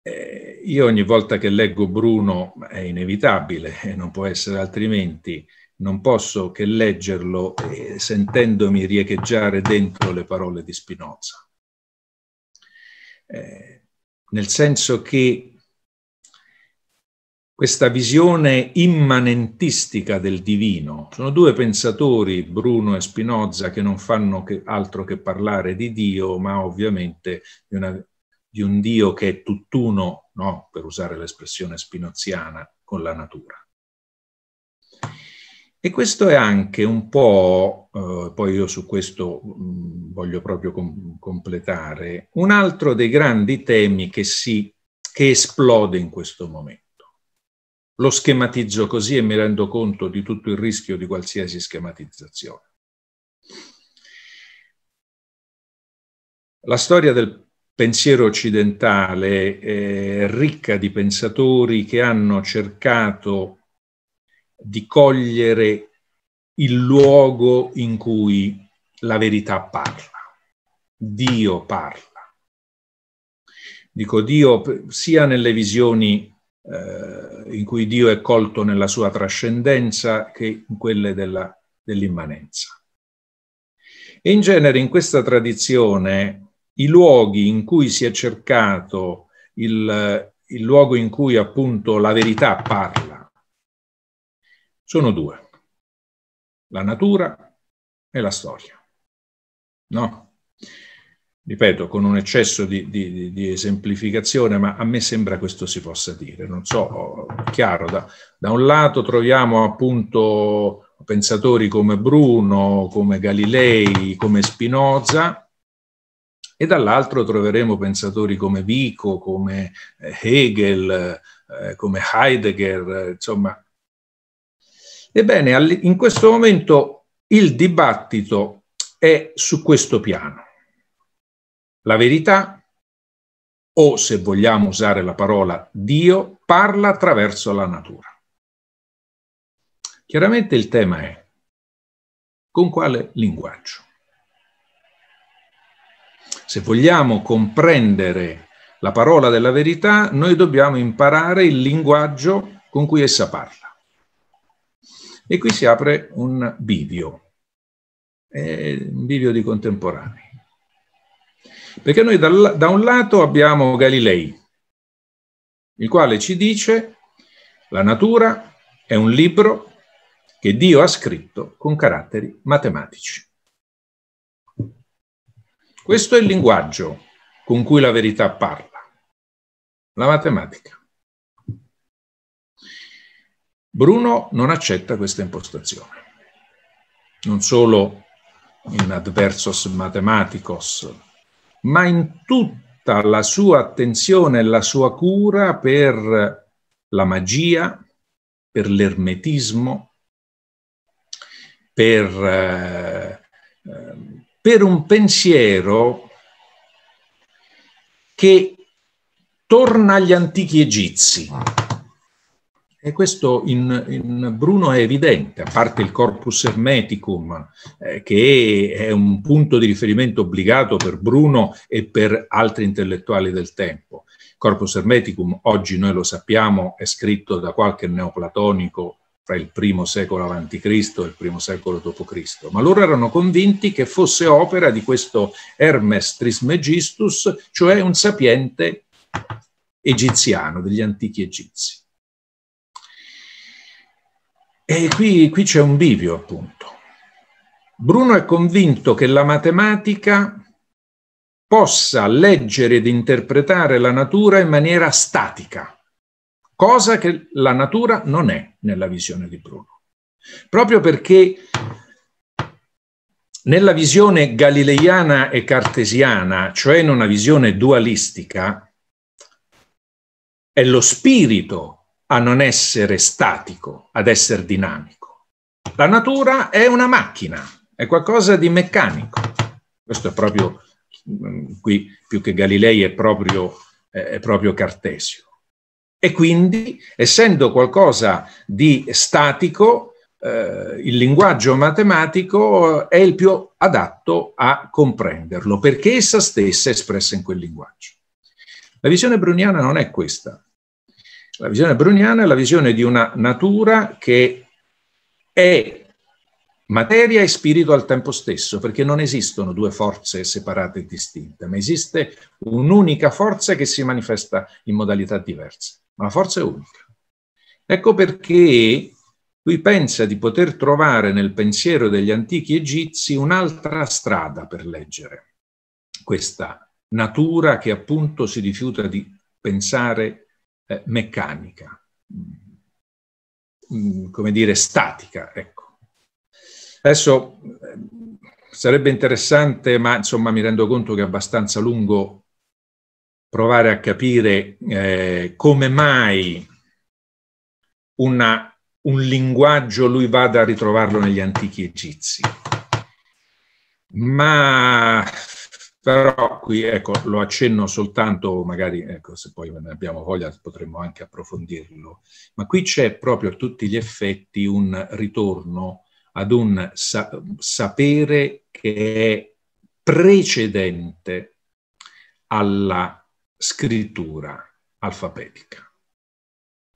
eh, io ogni volta che leggo Bruno, è inevitabile non può essere altrimenti, non posso che leggerlo eh, sentendomi riecheggiare dentro le parole di Spinoza nel senso che questa visione immanentistica del divino, sono due pensatori, Bruno e Spinoza, che non fanno che altro che parlare di Dio, ma ovviamente di, una, di un Dio che è tutt'uno, no? per usare l'espressione spinoziana, con la natura. E questo è anche un po', eh, poi io su questo mh, mm, voglio proprio com- completare, un altro dei grandi temi che, si, che esplode in questo momento. Lo schematizzo così e mi rendo conto di tutto il rischio di qualsiasi schematizzazione. La storia del pensiero occidentale è ricca di pensatori che hanno cercato di cogliere il luogo in cui la verità parla. Dio parla. Dico Dio sia nelle visioni eh, in cui Dio è colto nella sua trascendenza che in quelle della, dell'immanenza. E in genere in questa tradizione i luoghi in cui si è cercato il, il luogo in cui appunto la verità parla, sono due, la natura e la storia. No? Ripeto, con un eccesso di, di, di esemplificazione, ma a me sembra questo si possa dire. Non so, chiaro, da, da un lato troviamo appunto pensatori come Bruno, come Galilei, come Spinoza, e dall'altro troveremo pensatori come Vico, come eh, Hegel, eh, come Heidegger, insomma Ebbene, in questo momento il dibattito è su questo piano. La verità, o se vogliamo usare la parola Dio, parla attraverso la natura. Chiaramente il tema è con quale linguaggio. Se vogliamo comprendere la parola della verità, noi dobbiamo imparare il linguaggio con cui essa parla. E qui si apre un bivio, un bivio di contemporanei. Perché noi dal, da un lato abbiamo Galilei, il quale ci dice la natura è un libro che Dio ha scritto con caratteri matematici. Questo è il linguaggio con cui la verità parla, la matematica. Bruno non accetta questa impostazione. Non solo in adversos mathematicos, ma in tutta la sua attenzione e la sua cura per la magia, per l'ermetismo, per, eh, per un pensiero che torna agli antichi egizi e questo in, in, Bruno è evidente, a parte il corpus hermeticum, eh, che è un punto di riferimento obbligato per Bruno e per altri intellettuali del tempo. Il Corpus hermeticum, oggi noi lo sappiamo, è scritto da qualche neoplatonico fra il primo secolo a.C. e il primo secolo d.C., ma loro erano convinti che fosse opera di questo Hermes Trismegistus, cioè un sapiente egiziano degli antichi egizi. E qui, qui c'è un bivio, appunto. Bruno è convinto che la matematica possa leggere ed interpretare la natura in maniera statica, cosa che la natura non è nella visione di Bruno. Proprio perché nella visione galileiana e cartesiana, cioè in una visione dualistica, è lo spirito a non essere statico, ad essere dinamico. La natura è una macchina, è qualcosa di meccanico. Questo è proprio mm, qui, più che Galilei, è proprio, è proprio Cartesio. E quindi, essendo qualcosa di statico, eh, il linguaggio matematico è il più adatto a comprenderlo, perché essa stessa è espressa in quel linguaggio. La visione bruniana non è questa. La visione bruniana è la visione di una natura che è materia e spirito al tempo stesso, perché non esistono due forze separate e distinte, ma esiste un'unica forza che si manifesta in modalità diverse, ma la forza è unica. Ecco perché lui pensa di poter trovare nel pensiero degli antichi egizi un'altra strada per leggere questa natura che appunto si rifiuta di pensare eh, meccanica, mh, mm, mm, come dire, statica. Ecco. Adesso eh, sarebbe interessante, ma insomma mi rendo conto che è abbastanza lungo provare a capire eh, come mai una, un linguaggio lui vada a ritrovarlo negli antichi egizi. Ma però qui ecco, lo accenno soltanto, magari ecco, se poi ne abbiamo voglia potremmo anche approfondirlo, ma qui c'è proprio a tutti gli effetti un ritorno ad un sa sapere che è precedente alla scrittura alfabetica.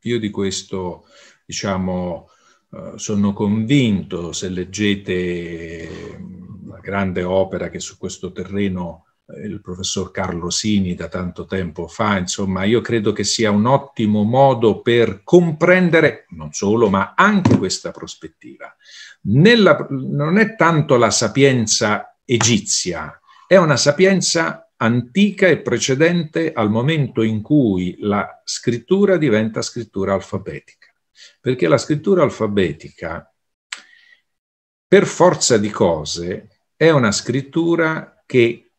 Io di questo, diciamo, eh, sono convinto, se leggete la grande opera che su questo terreno eh, il professor Carlo Sini da tanto tempo fa, insomma, io credo che sia un ottimo modo per comprendere non solo, ma anche questa prospettiva. Nella, non è tanto la sapienza egizia, è una sapienza antica e precedente al momento in cui la scrittura diventa scrittura alfabetica, perché la scrittura alfabetica, per forza di cose, è una scrittura che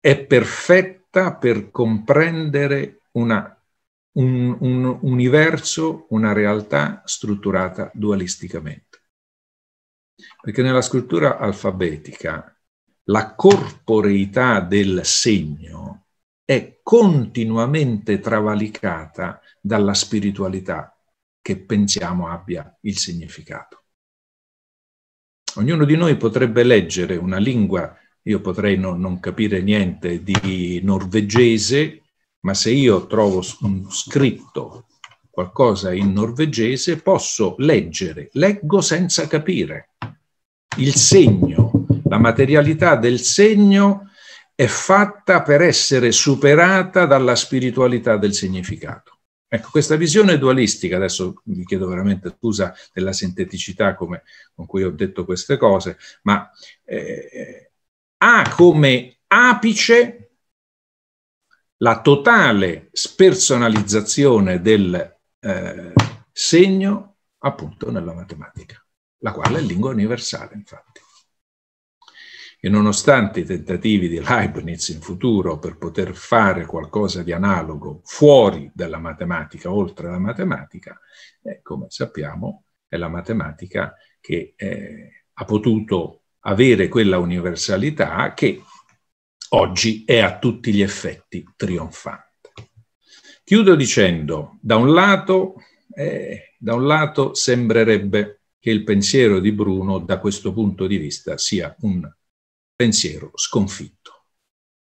è perfetta per comprendere una, un, un universo, una realtà strutturata dualisticamente. Perché nella scrittura alfabetica la corporeità del segno è continuamente travalicata dalla spiritualità che pensiamo abbia il significato. Ognuno di noi potrebbe leggere una lingua, io potrei no, non capire niente di norvegese, ma se io trovo scritto qualcosa in norvegese posso leggere, leggo senza capire. Il segno, la materialità del segno è fatta per essere superata dalla spiritualità del significato. Ecco, questa visione dualistica, adesso vi chiedo veramente scusa della sinteticità come, con cui ho detto queste cose, ma eh, ha come apice la totale spersonalizzazione del eh, segno appunto nella matematica, la quale è lingua universale infatti e nonostante i tentativi di Leibniz in futuro per poter fare qualcosa di analogo fuori dalla matematica, oltre alla matematica, eh, come sappiamo è la matematica che eh, ha potuto avere quella universalità che oggi è a tutti gli effetti trionfante. Chiudo dicendo, da un lato, eh, da un lato sembrerebbe che il pensiero di Bruno da questo punto di vista sia un pensiero sconfitto.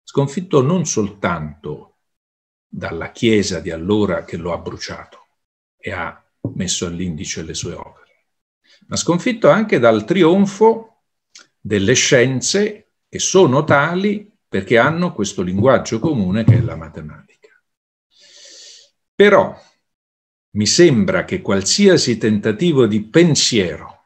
Sconfitto non soltanto dalla Chiesa di allora che lo ha bruciato e ha messo all'indice le sue opere, ma sconfitto anche dal trionfo delle scienze che sono tali perché hanno questo linguaggio comune che è la matematica. Però mi sembra che qualsiasi tentativo di pensiero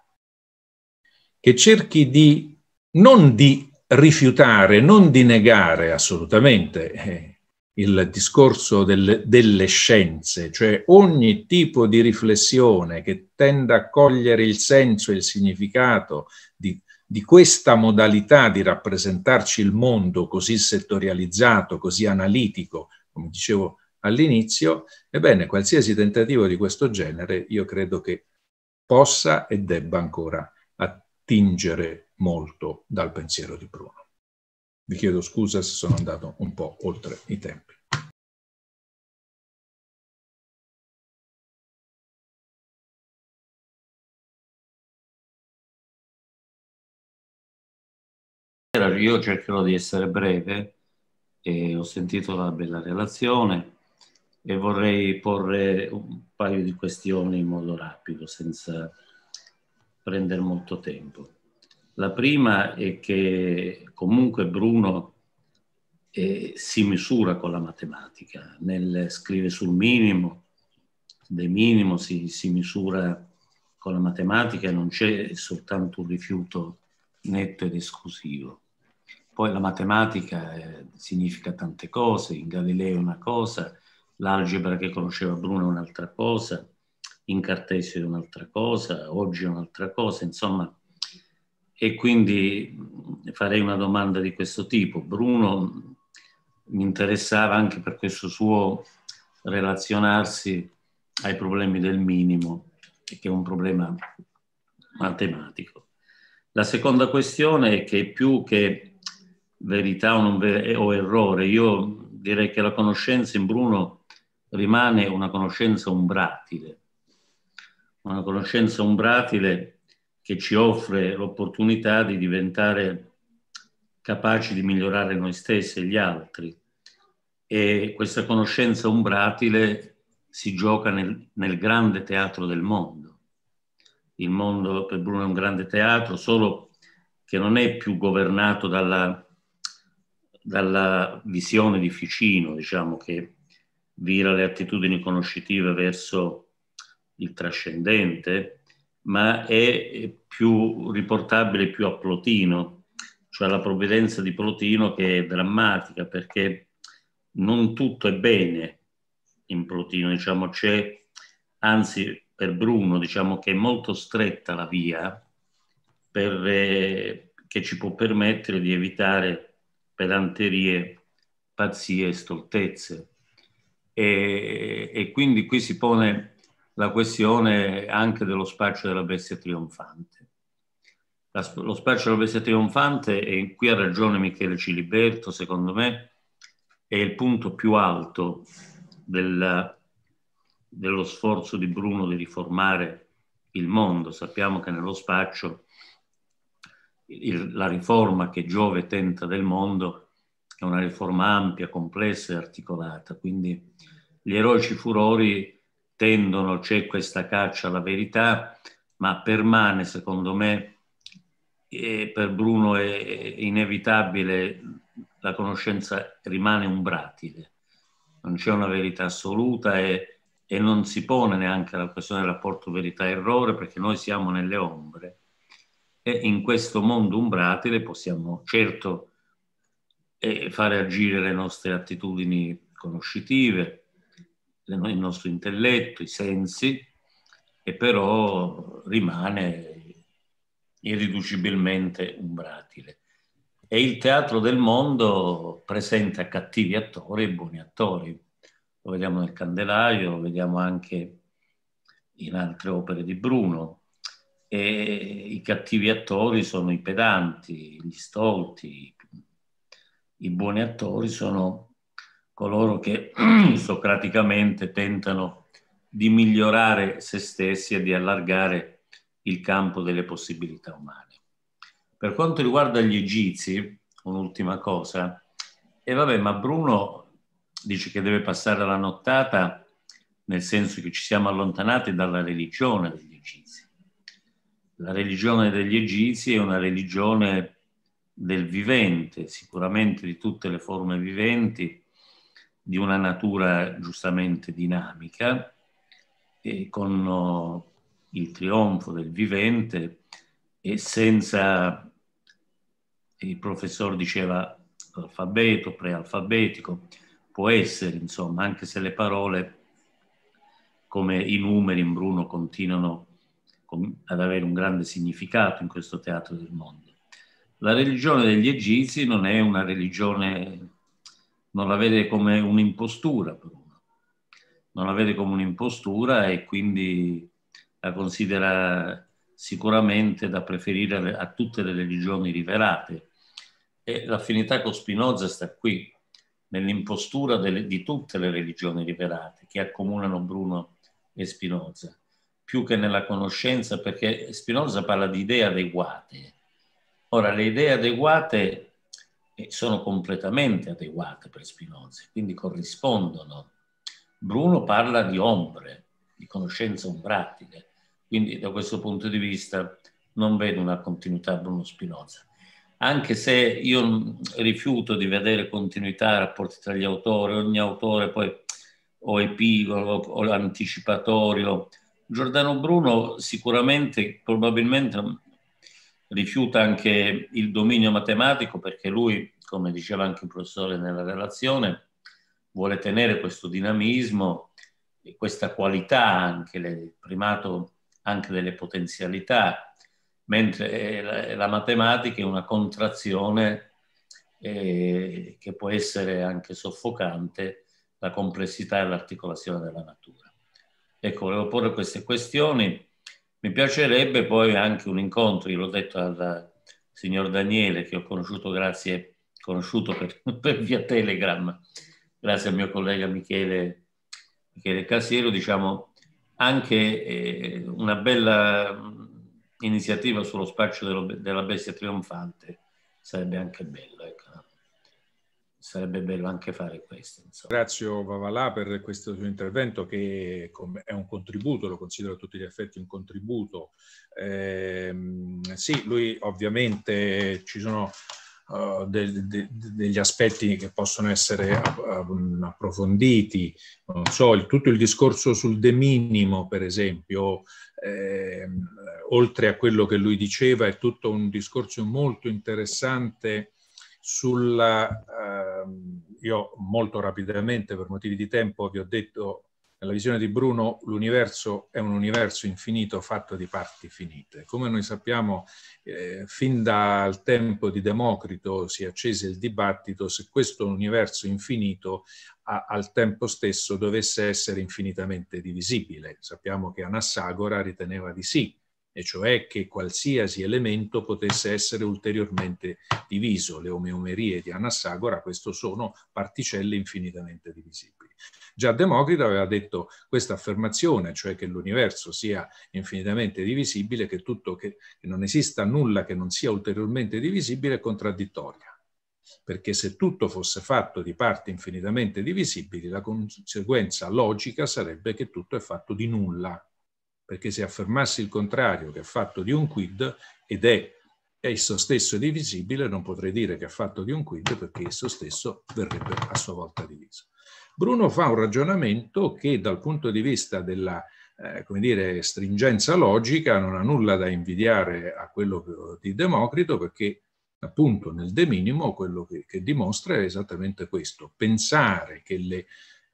che cerchi di non di rifiutare, non di negare assolutamente eh, il discorso del, delle scienze, cioè ogni tipo di riflessione che tenda a cogliere il senso e il significato di, di questa modalità di rappresentarci il mondo così settorializzato, così analitico, come dicevo all'inizio, ebbene qualsiasi tentativo di questo genere io credo che possa e debba ancora attingere molto dal pensiero di Bruno. Vi chiedo scusa se sono andato un po' oltre i tempi. Io cercherò di essere breve, eh, ho sentito la bella relazione e vorrei porre un paio di questioni in modo rapido, senza prendere molto tempo. La prima è che comunque Bruno eh, si misura con la matematica, nel scrive sul minimo, del minimo si, si misura con la matematica e non c'è soltanto un rifiuto netto ed esclusivo. Poi la matematica eh, significa tante cose, in Galileo è una cosa, l'algebra che conosceva Bruno è un'altra cosa, in Cartesio è un'altra cosa, oggi è un'altra cosa, insomma e quindi farei una domanda di questo tipo. Bruno mi interessava anche per questo suo relazionarsi ai problemi del minimo, che è un problema matematico. La seconda questione è che più che verità o, ver- eh, o errore, io direi che la conoscenza in Bruno rimane una conoscenza umbratile, una conoscenza umbratile che ci offre l'opportunità di diventare capaci di migliorare noi stessi e gli altri. E questa conoscenza umbratile si gioca nel, nel grande teatro del mondo. Il mondo per Bruno è un grande teatro, solo che non è più governato dalla, dalla visione di Ficino, diciamo, che vira le attitudini conoscitive verso il trascendente, ma è più riportabile più a Plotino, cioè la provvidenza di Plotino che è drammatica perché non tutto è bene in Plotino, diciamo c'è, anzi per Bruno diciamo che è molto stretta la via per, eh, che ci può permettere di evitare pedanterie, pazzie e stoltezze. E, e quindi qui si pone la questione anche dello spaccio della bestia trionfante. La, lo spaccio della bestia trionfante, e qui ha ragione Michele Ciliberto, secondo me, è il punto più alto del, dello sforzo di Bruno di riformare il mondo. Sappiamo che nello spaccio il, la riforma che Giove tenta del mondo è una riforma ampia, complessa e articolata. Quindi gli eroici furori tendono, c'è questa caccia alla verità, ma permane, secondo me, e per Bruno è inevitabile, la conoscenza rimane un bratile, non c'è una verità assoluta e, e non si pone neanche la questione del rapporto verità-errore perché noi siamo nelle ombre e in questo mondo umbratile possiamo certo eh, fare agire le nostre attitudini conoscitive, il nostro intelletto, i sensi, e però rimane irriducibilmente umbratile. E il teatro del mondo presenta cattivi attori e buoni attori. Lo vediamo nel Candelaio, lo vediamo anche in altre opere di Bruno. E I cattivi attori sono i pedanti, gli stolti, i buoni attori sono coloro che socraticamente tentano di migliorare se stessi e di allargare il campo delle possibilità umane. Per quanto riguarda gli egizi, un'ultima cosa, e vabbè, ma Bruno dice che deve passare la nottata nel senso che ci siamo allontanati dalla religione degli egizi. La religione degli egizi è una religione del vivente, sicuramente di tutte le forme viventi, di una natura giustamente dinamica e con oh, il trionfo del vivente e senza, il professor diceva, alfabeto, prealfabetico, può essere, insomma, anche se le parole, come i numeri in Bruno, continuano ad avere un grande significato in questo teatro del mondo. La religione degli egizi non è una religione non la vede come un'impostura Bruno, non la vede come un'impostura e quindi la considera sicuramente da preferire a tutte le religioni rivelate. E l'affinità con Spinoza sta qui, nell'impostura delle, di tutte le religioni rivelate che accomunano Bruno e Spinoza, più che nella conoscenza, perché Spinoza parla di idee adeguate. Ora, le idee adeguate e sono completamente adeguate per Spinoza, quindi corrispondono. Bruno parla di ombre, di conoscenze ombratiche, quindi da questo punto di vista non vedo una continuità Bruno Spinoza. Anche se io rifiuto di vedere continuità, rapporti tra gli autori, ogni autore poi o epigolo o anticipatorio, Giordano Bruno sicuramente, probabilmente rifiuta anche il dominio matematico perché lui, come diceva anche il professore nella relazione, vuole tenere questo dinamismo e questa qualità anche, il primato anche delle potenzialità, mentre eh, la matematica è una contrazione eh, che può essere anche soffocante, la complessità e l'articolazione della natura. Ecco, volevo porre queste questioni mi piacerebbe poi anche un incontro, io l'ho detto al signor Daniele che ho conosciuto grazie, conosciuto per, per via Telegram, grazie al mio collega Michele, Michele Casiero, diciamo anche eh, una bella iniziativa sullo spaccio dello, della bestia trionfante sarebbe anche bella sarebbe bello anche fare questo. Insomma. Ringrazio Vavalà per questo suo intervento che è un contributo, lo considero a tutti gli effetti un contributo. Eh, sì, lui ovviamente ci sono uh, de, de, degli aspetti che possono essere ehm, approfonditi, non so, il, tutto il discorso sul de minimo, per esempio, eh, oltre a quello che lui diceva, è tutto un discorso molto interessante sulla, eh, io molto rapidamente per motivi di tempo vi ho detto nella visione di Bruno l'universo è un universo infinito fatto di parti finite. Come noi sappiamo, eh, fin dal tempo di Democrito si accese il dibattito se questo universo infinito a, al tempo stesso dovesse essere infinitamente divisibile. Sappiamo che Anassagora riteneva di sì, e cioè che qualsiasi elemento potesse essere ulteriormente diviso. Le omeomerie di Anassagora, questo sono particelle infinitamente divisibili. Già Democrito aveva detto questa affermazione, cioè che l'universo sia infinitamente divisibile, che, tutto, che, che non esista nulla che non sia ulteriormente divisibile, è contraddittoria perché se tutto fosse fatto di parti infinitamente divisibili, la conseguenza logica sarebbe che tutto è fatto di nulla perché se affermassi il contrario che ha fatto di un quid ed è esso stesso divisibile, non potrei dire che ha fatto di un quid perché esso stesso verrebbe a sua volta diviso. Bruno fa un ragionamento che dal punto di vista della eh, come dire, stringenza logica non ha nulla da invidiare a quello di Democrito perché appunto nel De Minimo quello che, che dimostra è esattamente questo, pensare che le,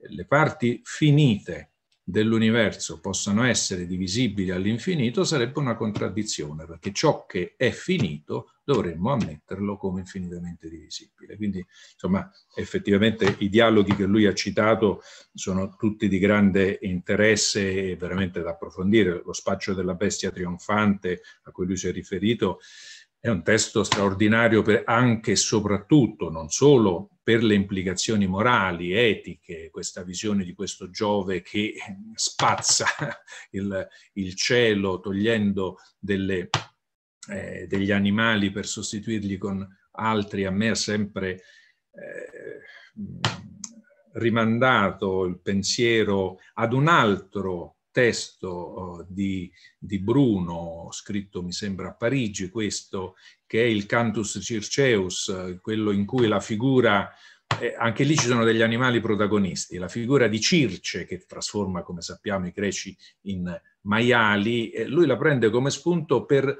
le parti finite dell'universo possano essere divisibili all'infinito sarebbe una contraddizione, perché ciò che è finito dovremmo ammetterlo come infinitamente divisibile. Quindi, insomma, effettivamente i dialoghi che lui ha citato sono tutti di grande interesse e veramente da approfondire. Lo spaccio della bestia trionfante a cui lui si è riferito è un testo straordinario per, anche e soprattutto, non solo per le implicazioni morali, etiche, questa visione di questo Giove che spazza il, il cielo togliendo delle, eh, degli animali per sostituirli con altri, a me ha sempre eh, rimandato il pensiero ad un altro testo oh, di, di Bruno, scritto mi sembra a Parigi, questo che è il Cantus Circeus, eh, quello in cui la figura eh, anche lì ci sono degli animali protagonisti. La figura di Circe, che trasforma, come sappiamo, i greci in maiali, lui la prende come spunto per,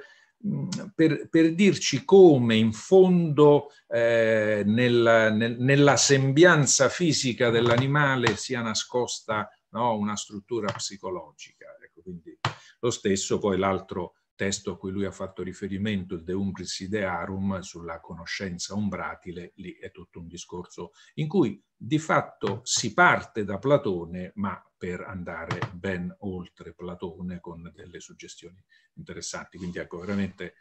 per, per dirci come in fondo eh, nella, nel, nella sembianza fisica dell'animale sia nascosta no? una struttura psicologica. Ecco, quindi lo stesso poi l'altro testo a cui lui ha fatto riferimento, il De Umbris Idearum, sulla conoscenza umbratile, lì è tutto un discorso in cui di fatto si parte da Platone, ma per andare ben oltre Platone con delle suggestioni interessanti. Quindi ecco, veramente,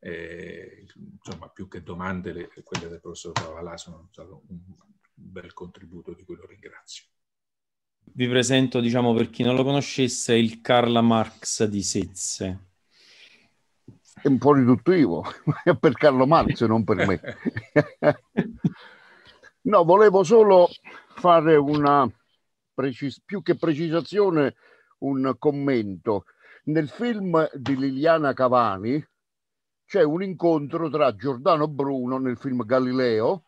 eh, insomma, più che domande, le, quelle del professor Pavalà sono stato un bel contributo di cui lo ringrazio. Vi presento, diciamo, per chi non lo conoscesse, il Karl Marx di Sezze. È un po' riduttivo, ma per Carlo Marx non per me. no, volevo solo fare una, precis- più che precisazione, un commento. Nel film di Liliana Cavani c'è un incontro tra Giordano Bruno nel film Galileo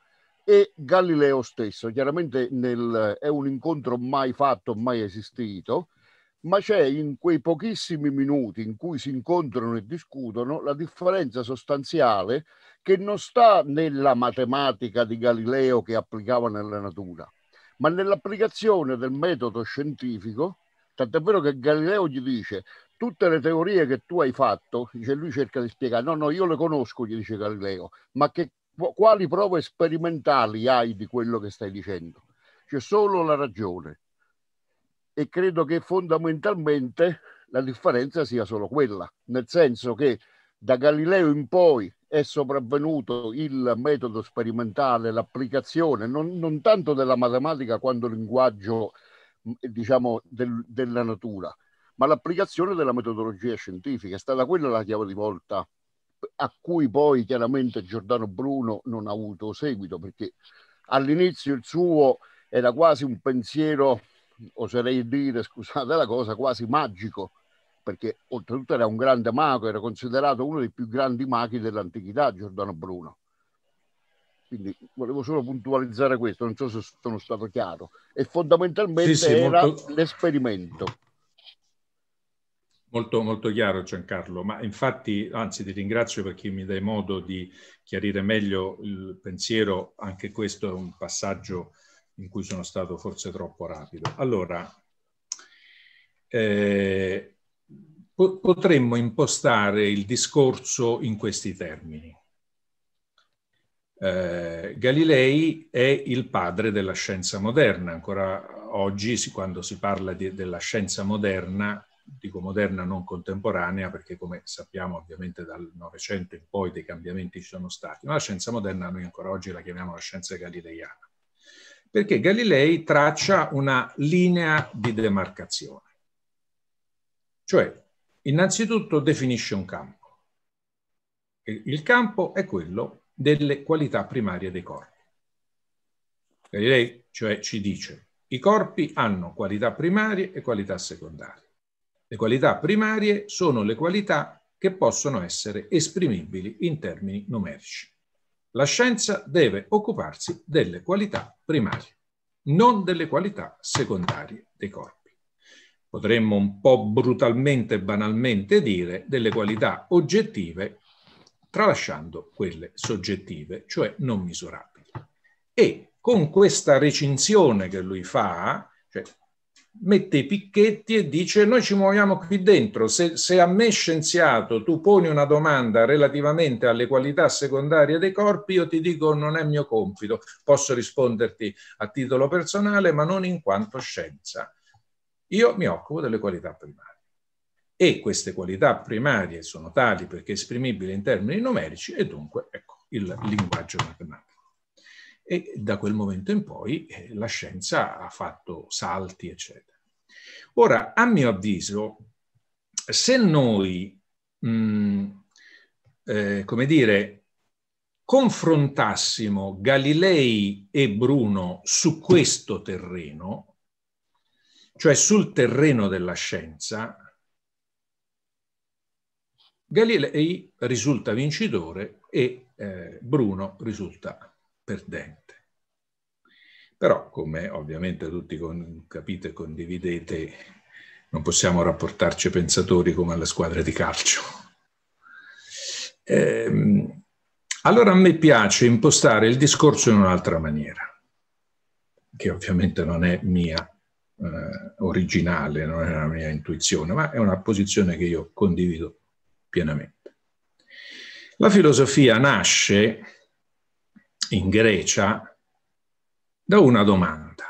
e Galileo stesso. Chiaramente nel, è un incontro mai fatto, mai esistito, ma c'è in quei pochissimi minuti in cui si incontrano e discutono la differenza sostanziale che non sta nella matematica di Galileo che applicava nella natura, ma nell'applicazione del metodo scientifico. Tant'è vero che Galileo gli dice tutte le teorie che tu hai fatto, dice, lui cerca di spiegare, no, no, io le conosco, gli dice Galileo, ma che quali prove sperimentali hai di quello che stai dicendo? C'è solo la ragione. E credo che fondamentalmente la differenza sia solo quella, nel senso che da Galileo in poi è sopravvenuto il metodo sperimentale, l'applicazione non, non tanto della matematica quanto linguaggio mm, diciamo del, della natura, ma l'applicazione della metodologia scientifica è stata quella la chiave di volta a cui poi chiaramente Giordano Bruno non ha avuto seguito perché all'inizio il suo era quasi un pensiero, oserei dire, scusate la cosa, quasi magico, perché oltretutto era un grande mago, era considerato uno dei più grandi maghi dell'antichità Giordano Bruno. Quindi volevo solo puntualizzare questo, non so se sono stato chiaro. E fondamentalmente sì, sì, era molto... l'esperimento. Molto, molto chiaro Giancarlo, ma infatti, anzi ti ringrazio perché mi dai modo di chiarire meglio il pensiero, anche questo è un passaggio in cui sono stato forse troppo rapido. Allora, eh, po potremmo impostare il discorso in questi termini. Eh, Galilei è il padre della scienza moderna, ancora oggi quando si parla di, della scienza moderna dico moderna non contemporanea, perché come sappiamo ovviamente dal Novecento in poi dei cambiamenti ci sono stati, ma la scienza moderna noi ancora oggi la chiamiamo la scienza galileiana, perché Galilei traccia una linea di demarcazione, cioè innanzitutto definisce un campo. e Il campo è quello delle qualità primarie dei corpi. Galilei cioè ci dice i corpi hanno qualità primarie e qualità secondarie. Le qualità primarie sono le qualità che possono essere esprimibili in termini numerici. La scienza deve occuparsi delle qualità primarie, non delle qualità secondarie dei corpi. Potremmo un po' brutalmente e banalmente dire delle qualità oggettive, tralasciando quelle soggettive, cioè non misurabili. E con questa recinzione che lui fa, cioè mette i picchetti e dice noi ci muoviamo qui dentro, se, se, a me scienziato tu poni una domanda relativamente alle qualità secondarie dei corpi, io ti dico non è mio compito, posso risponderti a titolo personale ma non in quanto scienza. Io mi occupo delle qualità primarie e queste qualità primarie sono tali perché esprimibili in termini numerici e dunque ecco il linguaggio matematico e da quel momento in poi eh, la scienza ha fatto salti, eccetera. Ora, a mio avviso, se noi, mh, mm, eh, come dire, confrontassimo Galilei e Bruno su questo terreno, cioè sul terreno della scienza, Galilei risulta vincitore e eh, Bruno risulta vincitore perdente. Però, come ovviamente tutti con, capite e condividete, non possiamo rapportarci pensatori come alla squadra di calcio. Ehm, allora a me piace impostare il discorso in un'altra maniera, che ovviamente non è mia eh, originale, non è la mia intuizione, ma è una posizione che io condivido pienamente. La filosofia nasce in Grecia da una domanda,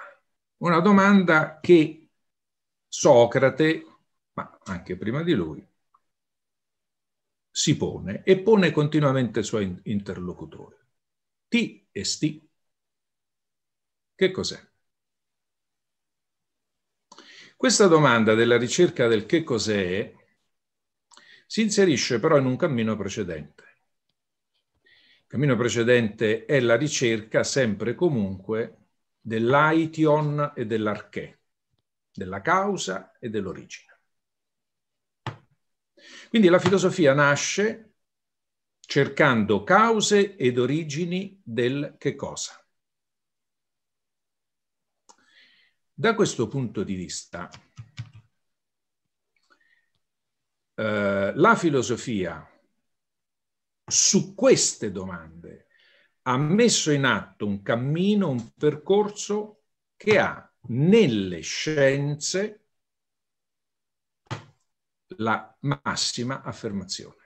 una domanda che Socrate, ma anche prima di lui, si pone e pone continuamente ai suoi interlocutori. Ti e sti. Che cos'è? Questa domanda della ricerca del che cos'è si inserisce però in un cammino precedente cammino precedente è la ricerca sempre e comunque dell'aition e dell'archè, della causa e dell'origine. Quindi la filosofia nasce cercando cause ed origini del che cosa. Da questo punto di vista, eh, la filosofia su queste domande ha messo in atto un cammino, un percorso che ha nelle scienze la massima affermazione.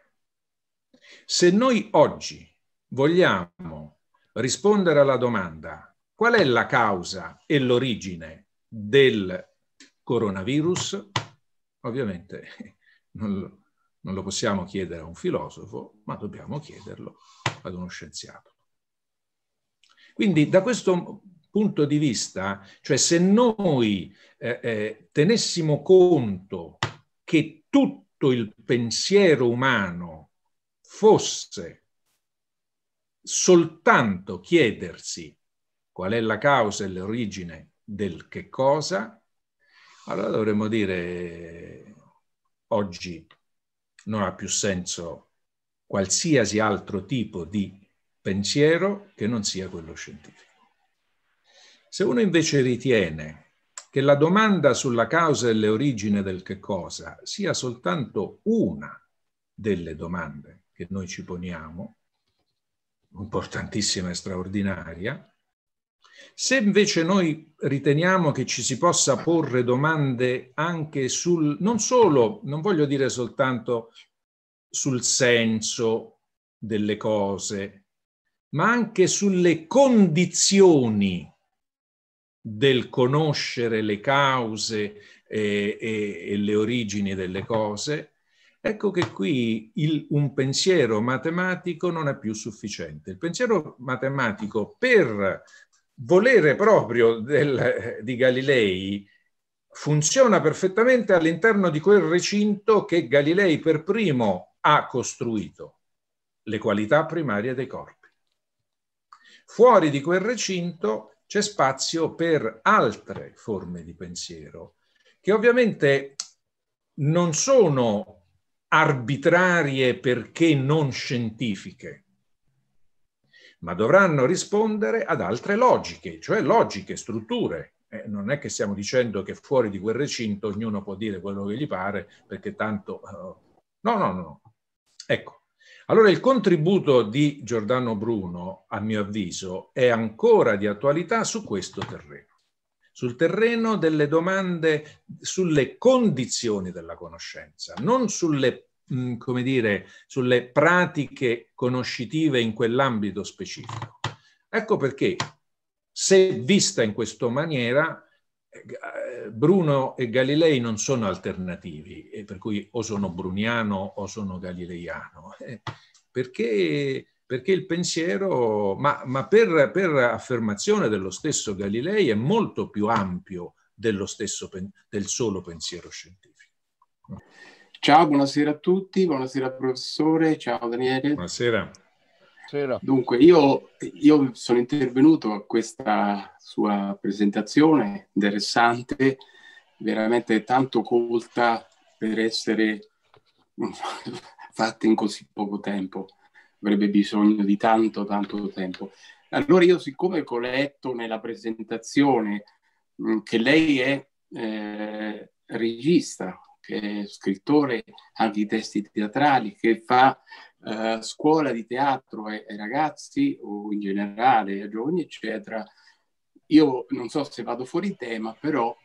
Se noi oggi vogliamo rispondere alla domanda qual è la causa e l'origine del coronavirus, ovviamente non lo non lo possiamo chiedere a un filosofo, ma dobbiamo chiederlo ad uno scienziato. Quindi da questo punto di vista, cioè se noi eh, eh, tenessimo conto che tutto il pensiero umano fosse soltanto chiedersi qual è la causa e l'origine del che cosa, allora dovremmo dire eh, oggi non ha più senso qualsiasi altro tipo di pensiero che non sia quello scientifico. Se uno invece ritiene che la domanda sulla causa e le origini del che cosa sia soltanto una delle domande che noi ci poniamo, importantissima e straordinaria, se invece noi riteniamo che ci si possa porre domande anche sul, non solo, non voglio dire soltanto sul senso delle cose, ma anche sulle condizioni del conoscere le cause e, e, e le origini delle cose, Ecco che qui il, un pensiero matematico non è più sufficiente. Il pensiero matematico per volere proprio del, eh, di Galilei funziona perfettamente all'interno di quel recinto che Galilei per primo ha costruito, le qualità primarie dei corpi. Fuori di quel recinto c'è spazio per altre forme di pensiero, che ovviamente non sono arbitrarie perché non scientifiche, ma dovranno rispondere ad altre logiche, cioè logiche, strutture. Eh, non è che stiamo dicendo che fuori di quel recinto ognuno può dire quello che gli pare, perché tanto... Uh, no, no, no. Ecco. Allora il contributo di Giordano Bruno, a mio avviso, è ancora di attualità su questo terreno, sul terreno delle domande sulle condizioni della conoscenza, non sulle come dire, sulle pratiche conoscitive in quell'ambito specifico. Ecco perché, se vista in questa maniera, eh, eh, Bruno e Galilei non sono alternativi, per cui o sono bruniano o sono galileiano, eh, perché, perché il pensiero, ma, ma per, per, affermazione dello stesso Galilei, è molto più ampio dello stesso, del solo pensiero scientifico. Ciao, buonasera a tutti, buonasera professore, ciao Daniele. Buonasera. Dunque, io, io sono intervenuto a questa sua presentazione interessante, veramente tanto colta per essere fatta in così poco tempo. Avrebbe bisogno di tanto, tanto tempo. Allora io, siccome ho letto nella presentazione mm, che lei è eh, regista, che è scrittore anche di testi teatrali, che fa eh, scuola di teatro ai, ai, ragazzi o in generale ai giovani, eccetera. Io non so se vado fuori tema, però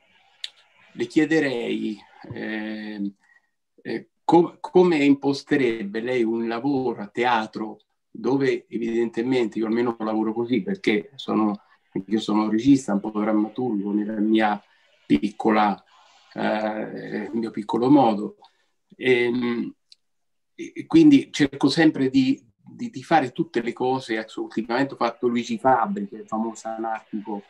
le chiederei ehm, eh, eh, com- come imposterebbe lei un lavoro a teatro dove evidentemente io almeno lavoro così perché sono, io sono regista, un po' drammaturgo nella mia piccola eh, il mio piccolo modo. Ehm, e, e quindi cerco sempre di, di, di, fare tutte le cose. ultimamente ho fatto Luigi Fabri, che è il famoso anarchico,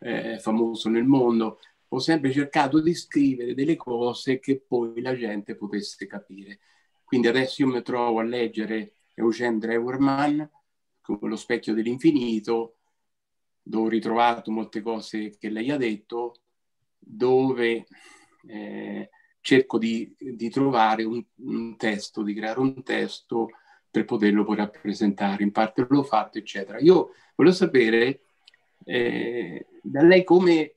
eh, famoso nel mondo. Ho sempre cercato di scrivere delle cose che poi la gente potesse capire. Quindi adesso io mi trovo a leggere Eugene Drewerman, come Lo specchio dell'infinito, dove ho ritrovato molte cose che lei ha detto, dove eh, cerco di, di trovare un, un, testo, di creare un testo per poterlo poi rappresentare, in parte l'ho fatto, eccetera. Io voglio sapere eh, da lei come,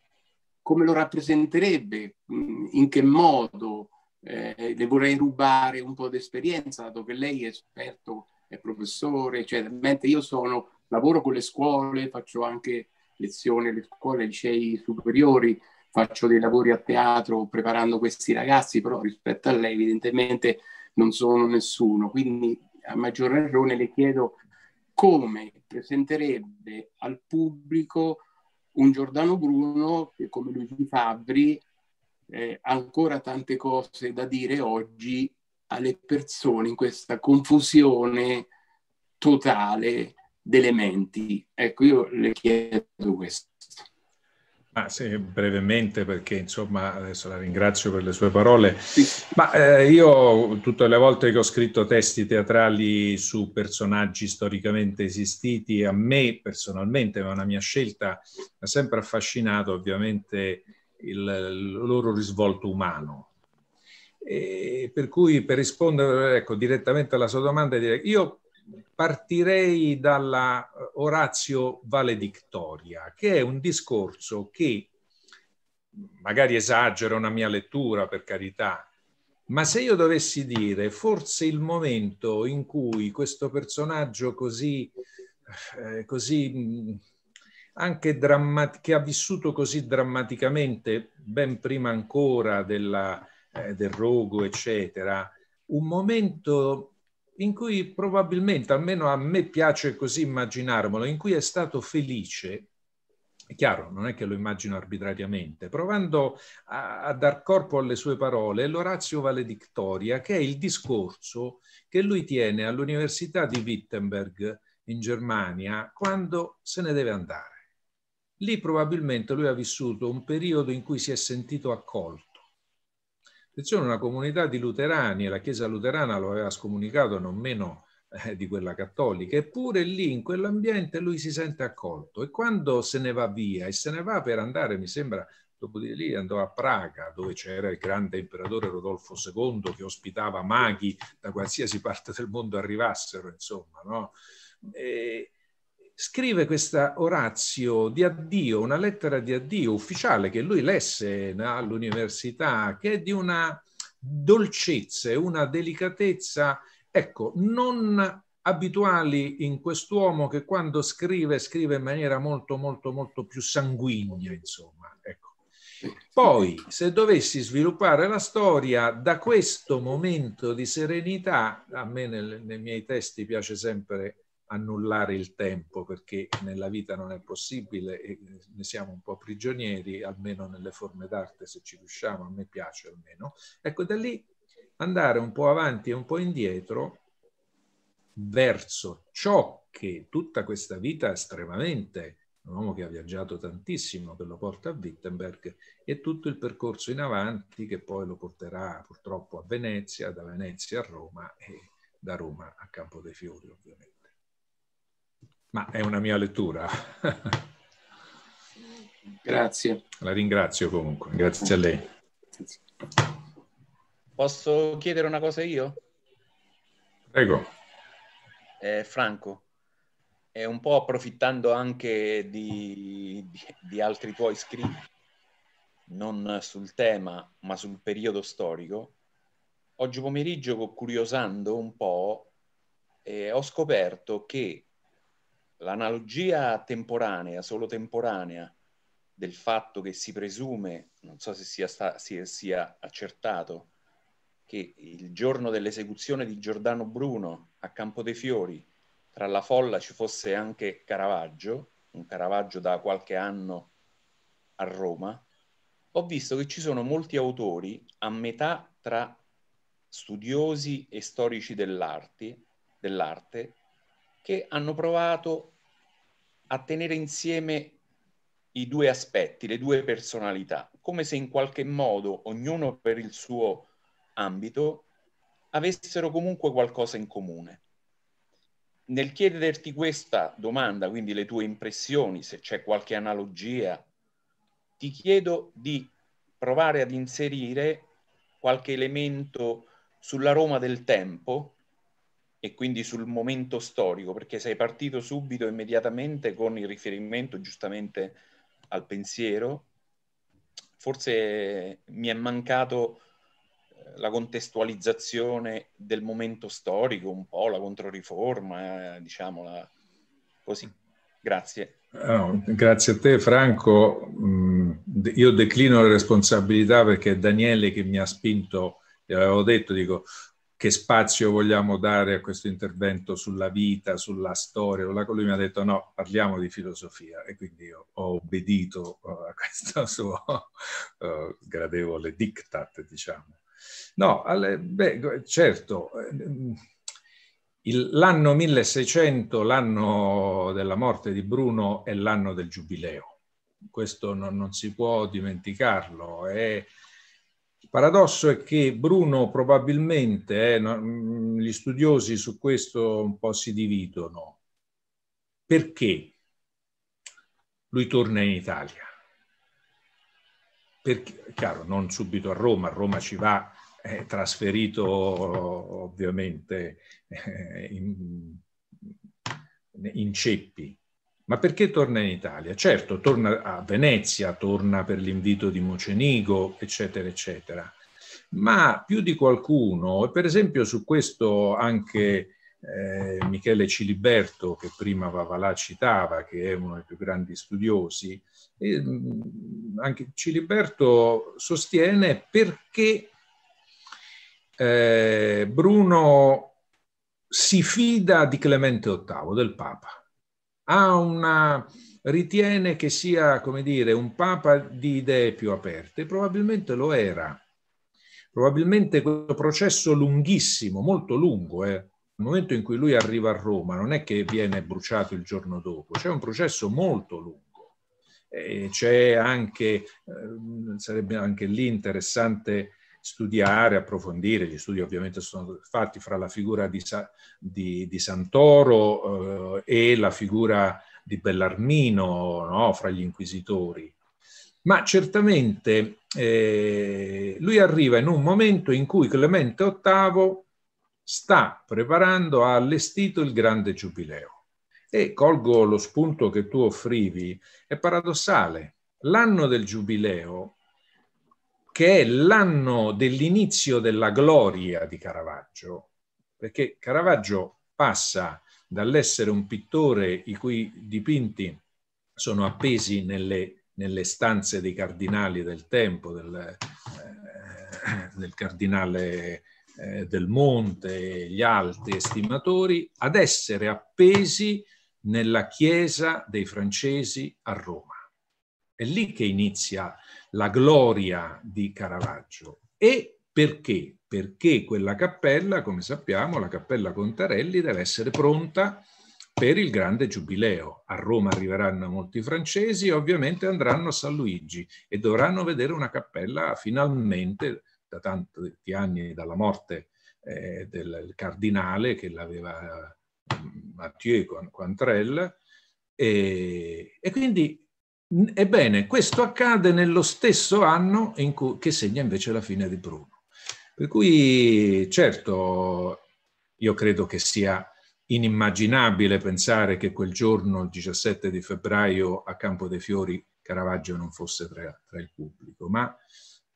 come, lo rappresenterebbe, mm, in che modo, eh, le vorrei rubare un po' di esperienza, dato che lei è esperto, è professore, eccetera, mentre io sono, lavoro con le scuole, faccio anche lezioni alle scuole, ai licei superiori, faccio dei lavori a teatro preparando questi ragazzi, però rispetto a lei evidentemente non sono nessuno. Quindi a maggior ragione le chiedo come presenterebbe al pubblico un Giordano Bruno che come Luigi Fabri ha eh, ancora tante cose da dire oggi alle persone in questa confusione totale delle menti. Ecco, io le chiedo questo. Ah, sì, brevemente perché insomma adesso la ringrazio per le sue parole, ma eh, io tutte le volte che ho scritto testi teatrali su personaggi storicamente esistiti, a me personalmente, ma è una mia scelta, mi ha sempre affascinato ovviamente il, il loro risvolto umano. E per cui per rispondere ecco, direttamente alla sua domanda, direi io partirei dalla eh, Orazio Valedictoria, che è un discorso che, magari esagero una mia lettura per carità, ma se io dovessi dire forse il momento in cui questo personaggio così, eh, così mm, anche drammat- che ha vissuto così drammaticamente, ben prima ancora della, eh, del rogo, eccetera, un momento in cui probabilmente, almeno a me piace così immaginarmelo, in cui è stato felice, è chiaro, non è che lo immagino arbitrariamente, provando a, a dar corpo alle sue parole, l'Orazio Valedictoria, che è il discorso che lui tiene all'Università di Wittenberg in Germania quando se ne deve andare. Lì probabilmente lui ha vissuto un periodo in cui si è sentito accolto Attenzione, una comunità di luterani, e la Chiesa luterana lo aveva scomunicato non meno eh, di quella cattolica, eppure lì in quell'ambiente lui si sente accolto e quando se ne va via e se ne va per andare, mi sembra, dopo di lì andò a Praga dove c'era il grande imperatore Rodolfo II che ospitava maghi da qualsiasi parte del mondo arrivassero, insomma, no? E, scrive questa orazio di addio, una lettera di addio ufficiale che lui lesse all'università, che è di una dolcezza e una delicatezza, ecco, non abituali in quest'uomo che quando scrive, scrive in maniera molto, molto, molto più sanguigna, insomma. Ecco. Poi, se dovessi sviluppare la storia, da questo momento di serenità, a me nel, nei miei testi piace sempre annullare il tempo perché nella vita non è possibile e eh, ne siamo un po' prigionieri, almeno nelle forme d'arte se ci riusciamo, a me piace almeno. Ecco, da lì andare un po' avanti e un po' indietro verso ciò che tutta questa vita estremamente, un uomo che ha viaggiato tantissimo, che lo porta a Wittenberg, e tutto il percorso in avanti che poi lo porterà purtroppo a Venezia, da Venezia a Roma e da Roma a Campo dei Fiori ovviamente ma è una mia lettura. Grazie. La ringrazio comunque, grazie a lei. Posso chiedere una cosa io? Prego. Eh, Franco, è un po' approfittando anche di, di, di altri tuoi scritti, non sul tema, ma sul periodo storico, oggi pomeriggio, curiosando un po', eh, ho scoperto che l'analogia temporanea, solo temporanea, del fatto che si presume, non so se sia, sta, se sia accertato, che il giorno dell'esecuzione di Giordano Bruno a Campo dei Fiori tra la folla ci fosse anche Caravaggio, un Caravaggio da qualche anno a Roma, ho visto che ci sono molti autori a metà tra studiosi e storici dell'arte, dell'arte che hanno provato a tenere insieme i due aspetti, le due personalità, come se in qualche modo ognuno per il suo ambito avessero comunque qualcosa in comune. Nel chiederti questa domanda, quindi le tue impressioni, se c'è qualche analogia, ti chiedo di provare ad inserire qualche elemento sulla Roma del tempo e quindi sul momento storico, perché sei partito subito, immediatamente, con il riferimento giustamente al pensiero, forse mi è mancato eh, la contestualizzazione del momento storico, un po' la controriforma, eh, diciamola così. Grazie. Oh, grazie a te Franco. Mm, io declino la responsabilità perché è Daniele che mi ha spinto, gli avevo detto, dico, che spazio vogliamo dare a questo intervento sulla vita, sulla storia, lui mi ha detto no, parliamo di filosofia e quindi io ho obbedito eh, a questo suo uh, gradevole diktat, diciamo. No, alle, beh, certo, ehm, l'anno 1600, l'anno della morte di Bruno, è l'anno del giubileo, questo non, non si può dimenticarlo, è paradosso è che Bruno probabilmente, eh, mm, gli studiosi su questo un po' si dividono, perché lui torna in Italia? Perché, chiaro, non subito a Roma, a Roma ci va eh, trasferito ovviamente eh, in, in ceppi, ma perché torna in Italia? Certo, torna a Venezia, torna per l'invito di Mocenigo, eccetera, eccetera. Ma più di qualcuno, e per esempio su questo anche eh, Michele Ciliberto, che prima Vavalà citava, che è uno dei più grandi studiosi, e, mm, anche Ciliberto sostiene perché eh, Bruno si fida di Clemente VIII, del Papa ha una, ritiene che sia, come dire, un papa di idee più aperte, probabilmente lo era. Probabilmente questo processo lunghissimo, molto lungo, eh, il momento in cui lui arriva a Roma, non è che viene bruciato il giorno dopo, c'è un processo molto lungo. E c'è anche, eh, sarebbe anche lì interessante studiare, approfondire, gli studi ovviamente sono fatti fra la figura di, Sa di, di Santoro eh, e la figura di Bellarmino, no? fra gli inquisitori. Ma certamente eh, lui arriva in un momento in cui Clemente VIII sta preparando, ha allestito il grande giubileo. E colgo lo spunto che tu offrivi, è paradossale. L'anno del giubileo che è l'anno dell'inizio della gloria di Caravaggio, perché Caravaggio passa dall'essere un pittore i cui dipinti sono appesi nelle, nelle stanze dei cardinali del tempo, del, eh, del cardinale eh, del Monte, e gli altri estimatori, ad essere appesi nella chiesa dei francesi a Roma. È lì che inizia la gloria di Caravaggio. E perché? Perché quella cappella, come sappiamo, la cappella Contarelli deve essere pronta per il grande giubileo. A Roma arriveranno molti francesi e ovviamente andranno a San Luigi e dovranno vedere una cappella finalmente, da tanti anni dalla morte eh, del cardinale che l'aveva mm, Mathieu Quantrell, e, e quindi Ebbene, questo accade nello stesso anno cui, che segna invece la fine di Bruno. Per cui, certo, io credo che sia inimmaginabile pensare che quel giorno, il 17 di febbraio, a Campo dei Fiori, Caravaggio non fosse tra, tra il pubblico, ma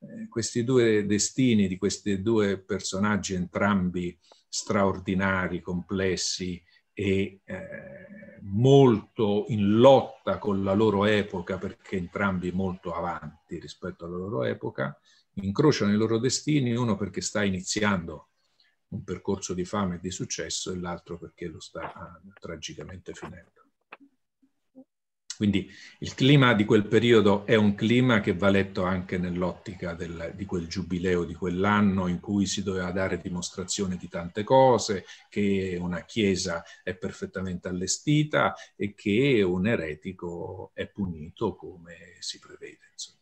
eh, questi due destini di questi due personaggi, entrambi straordinari, complessi, e eh, molto in lotta con la loro epoca, perché entrambi molto avanti rispetto alla loro epoca, incrociano i loro destini, uno perché sta iniziando un percorso di fame e di successo e l'altro perché lo sta ah, tragicamente finendo. Quindi il clima di quel periodo è un clima che va letto anche nell'ottica del, di quel giubileo di quell'anno in cui si doveva dare dimostrazione di tante cose, che una chiesa è perfettamente allestita e che un eretico è punito come si prevede. Insomma.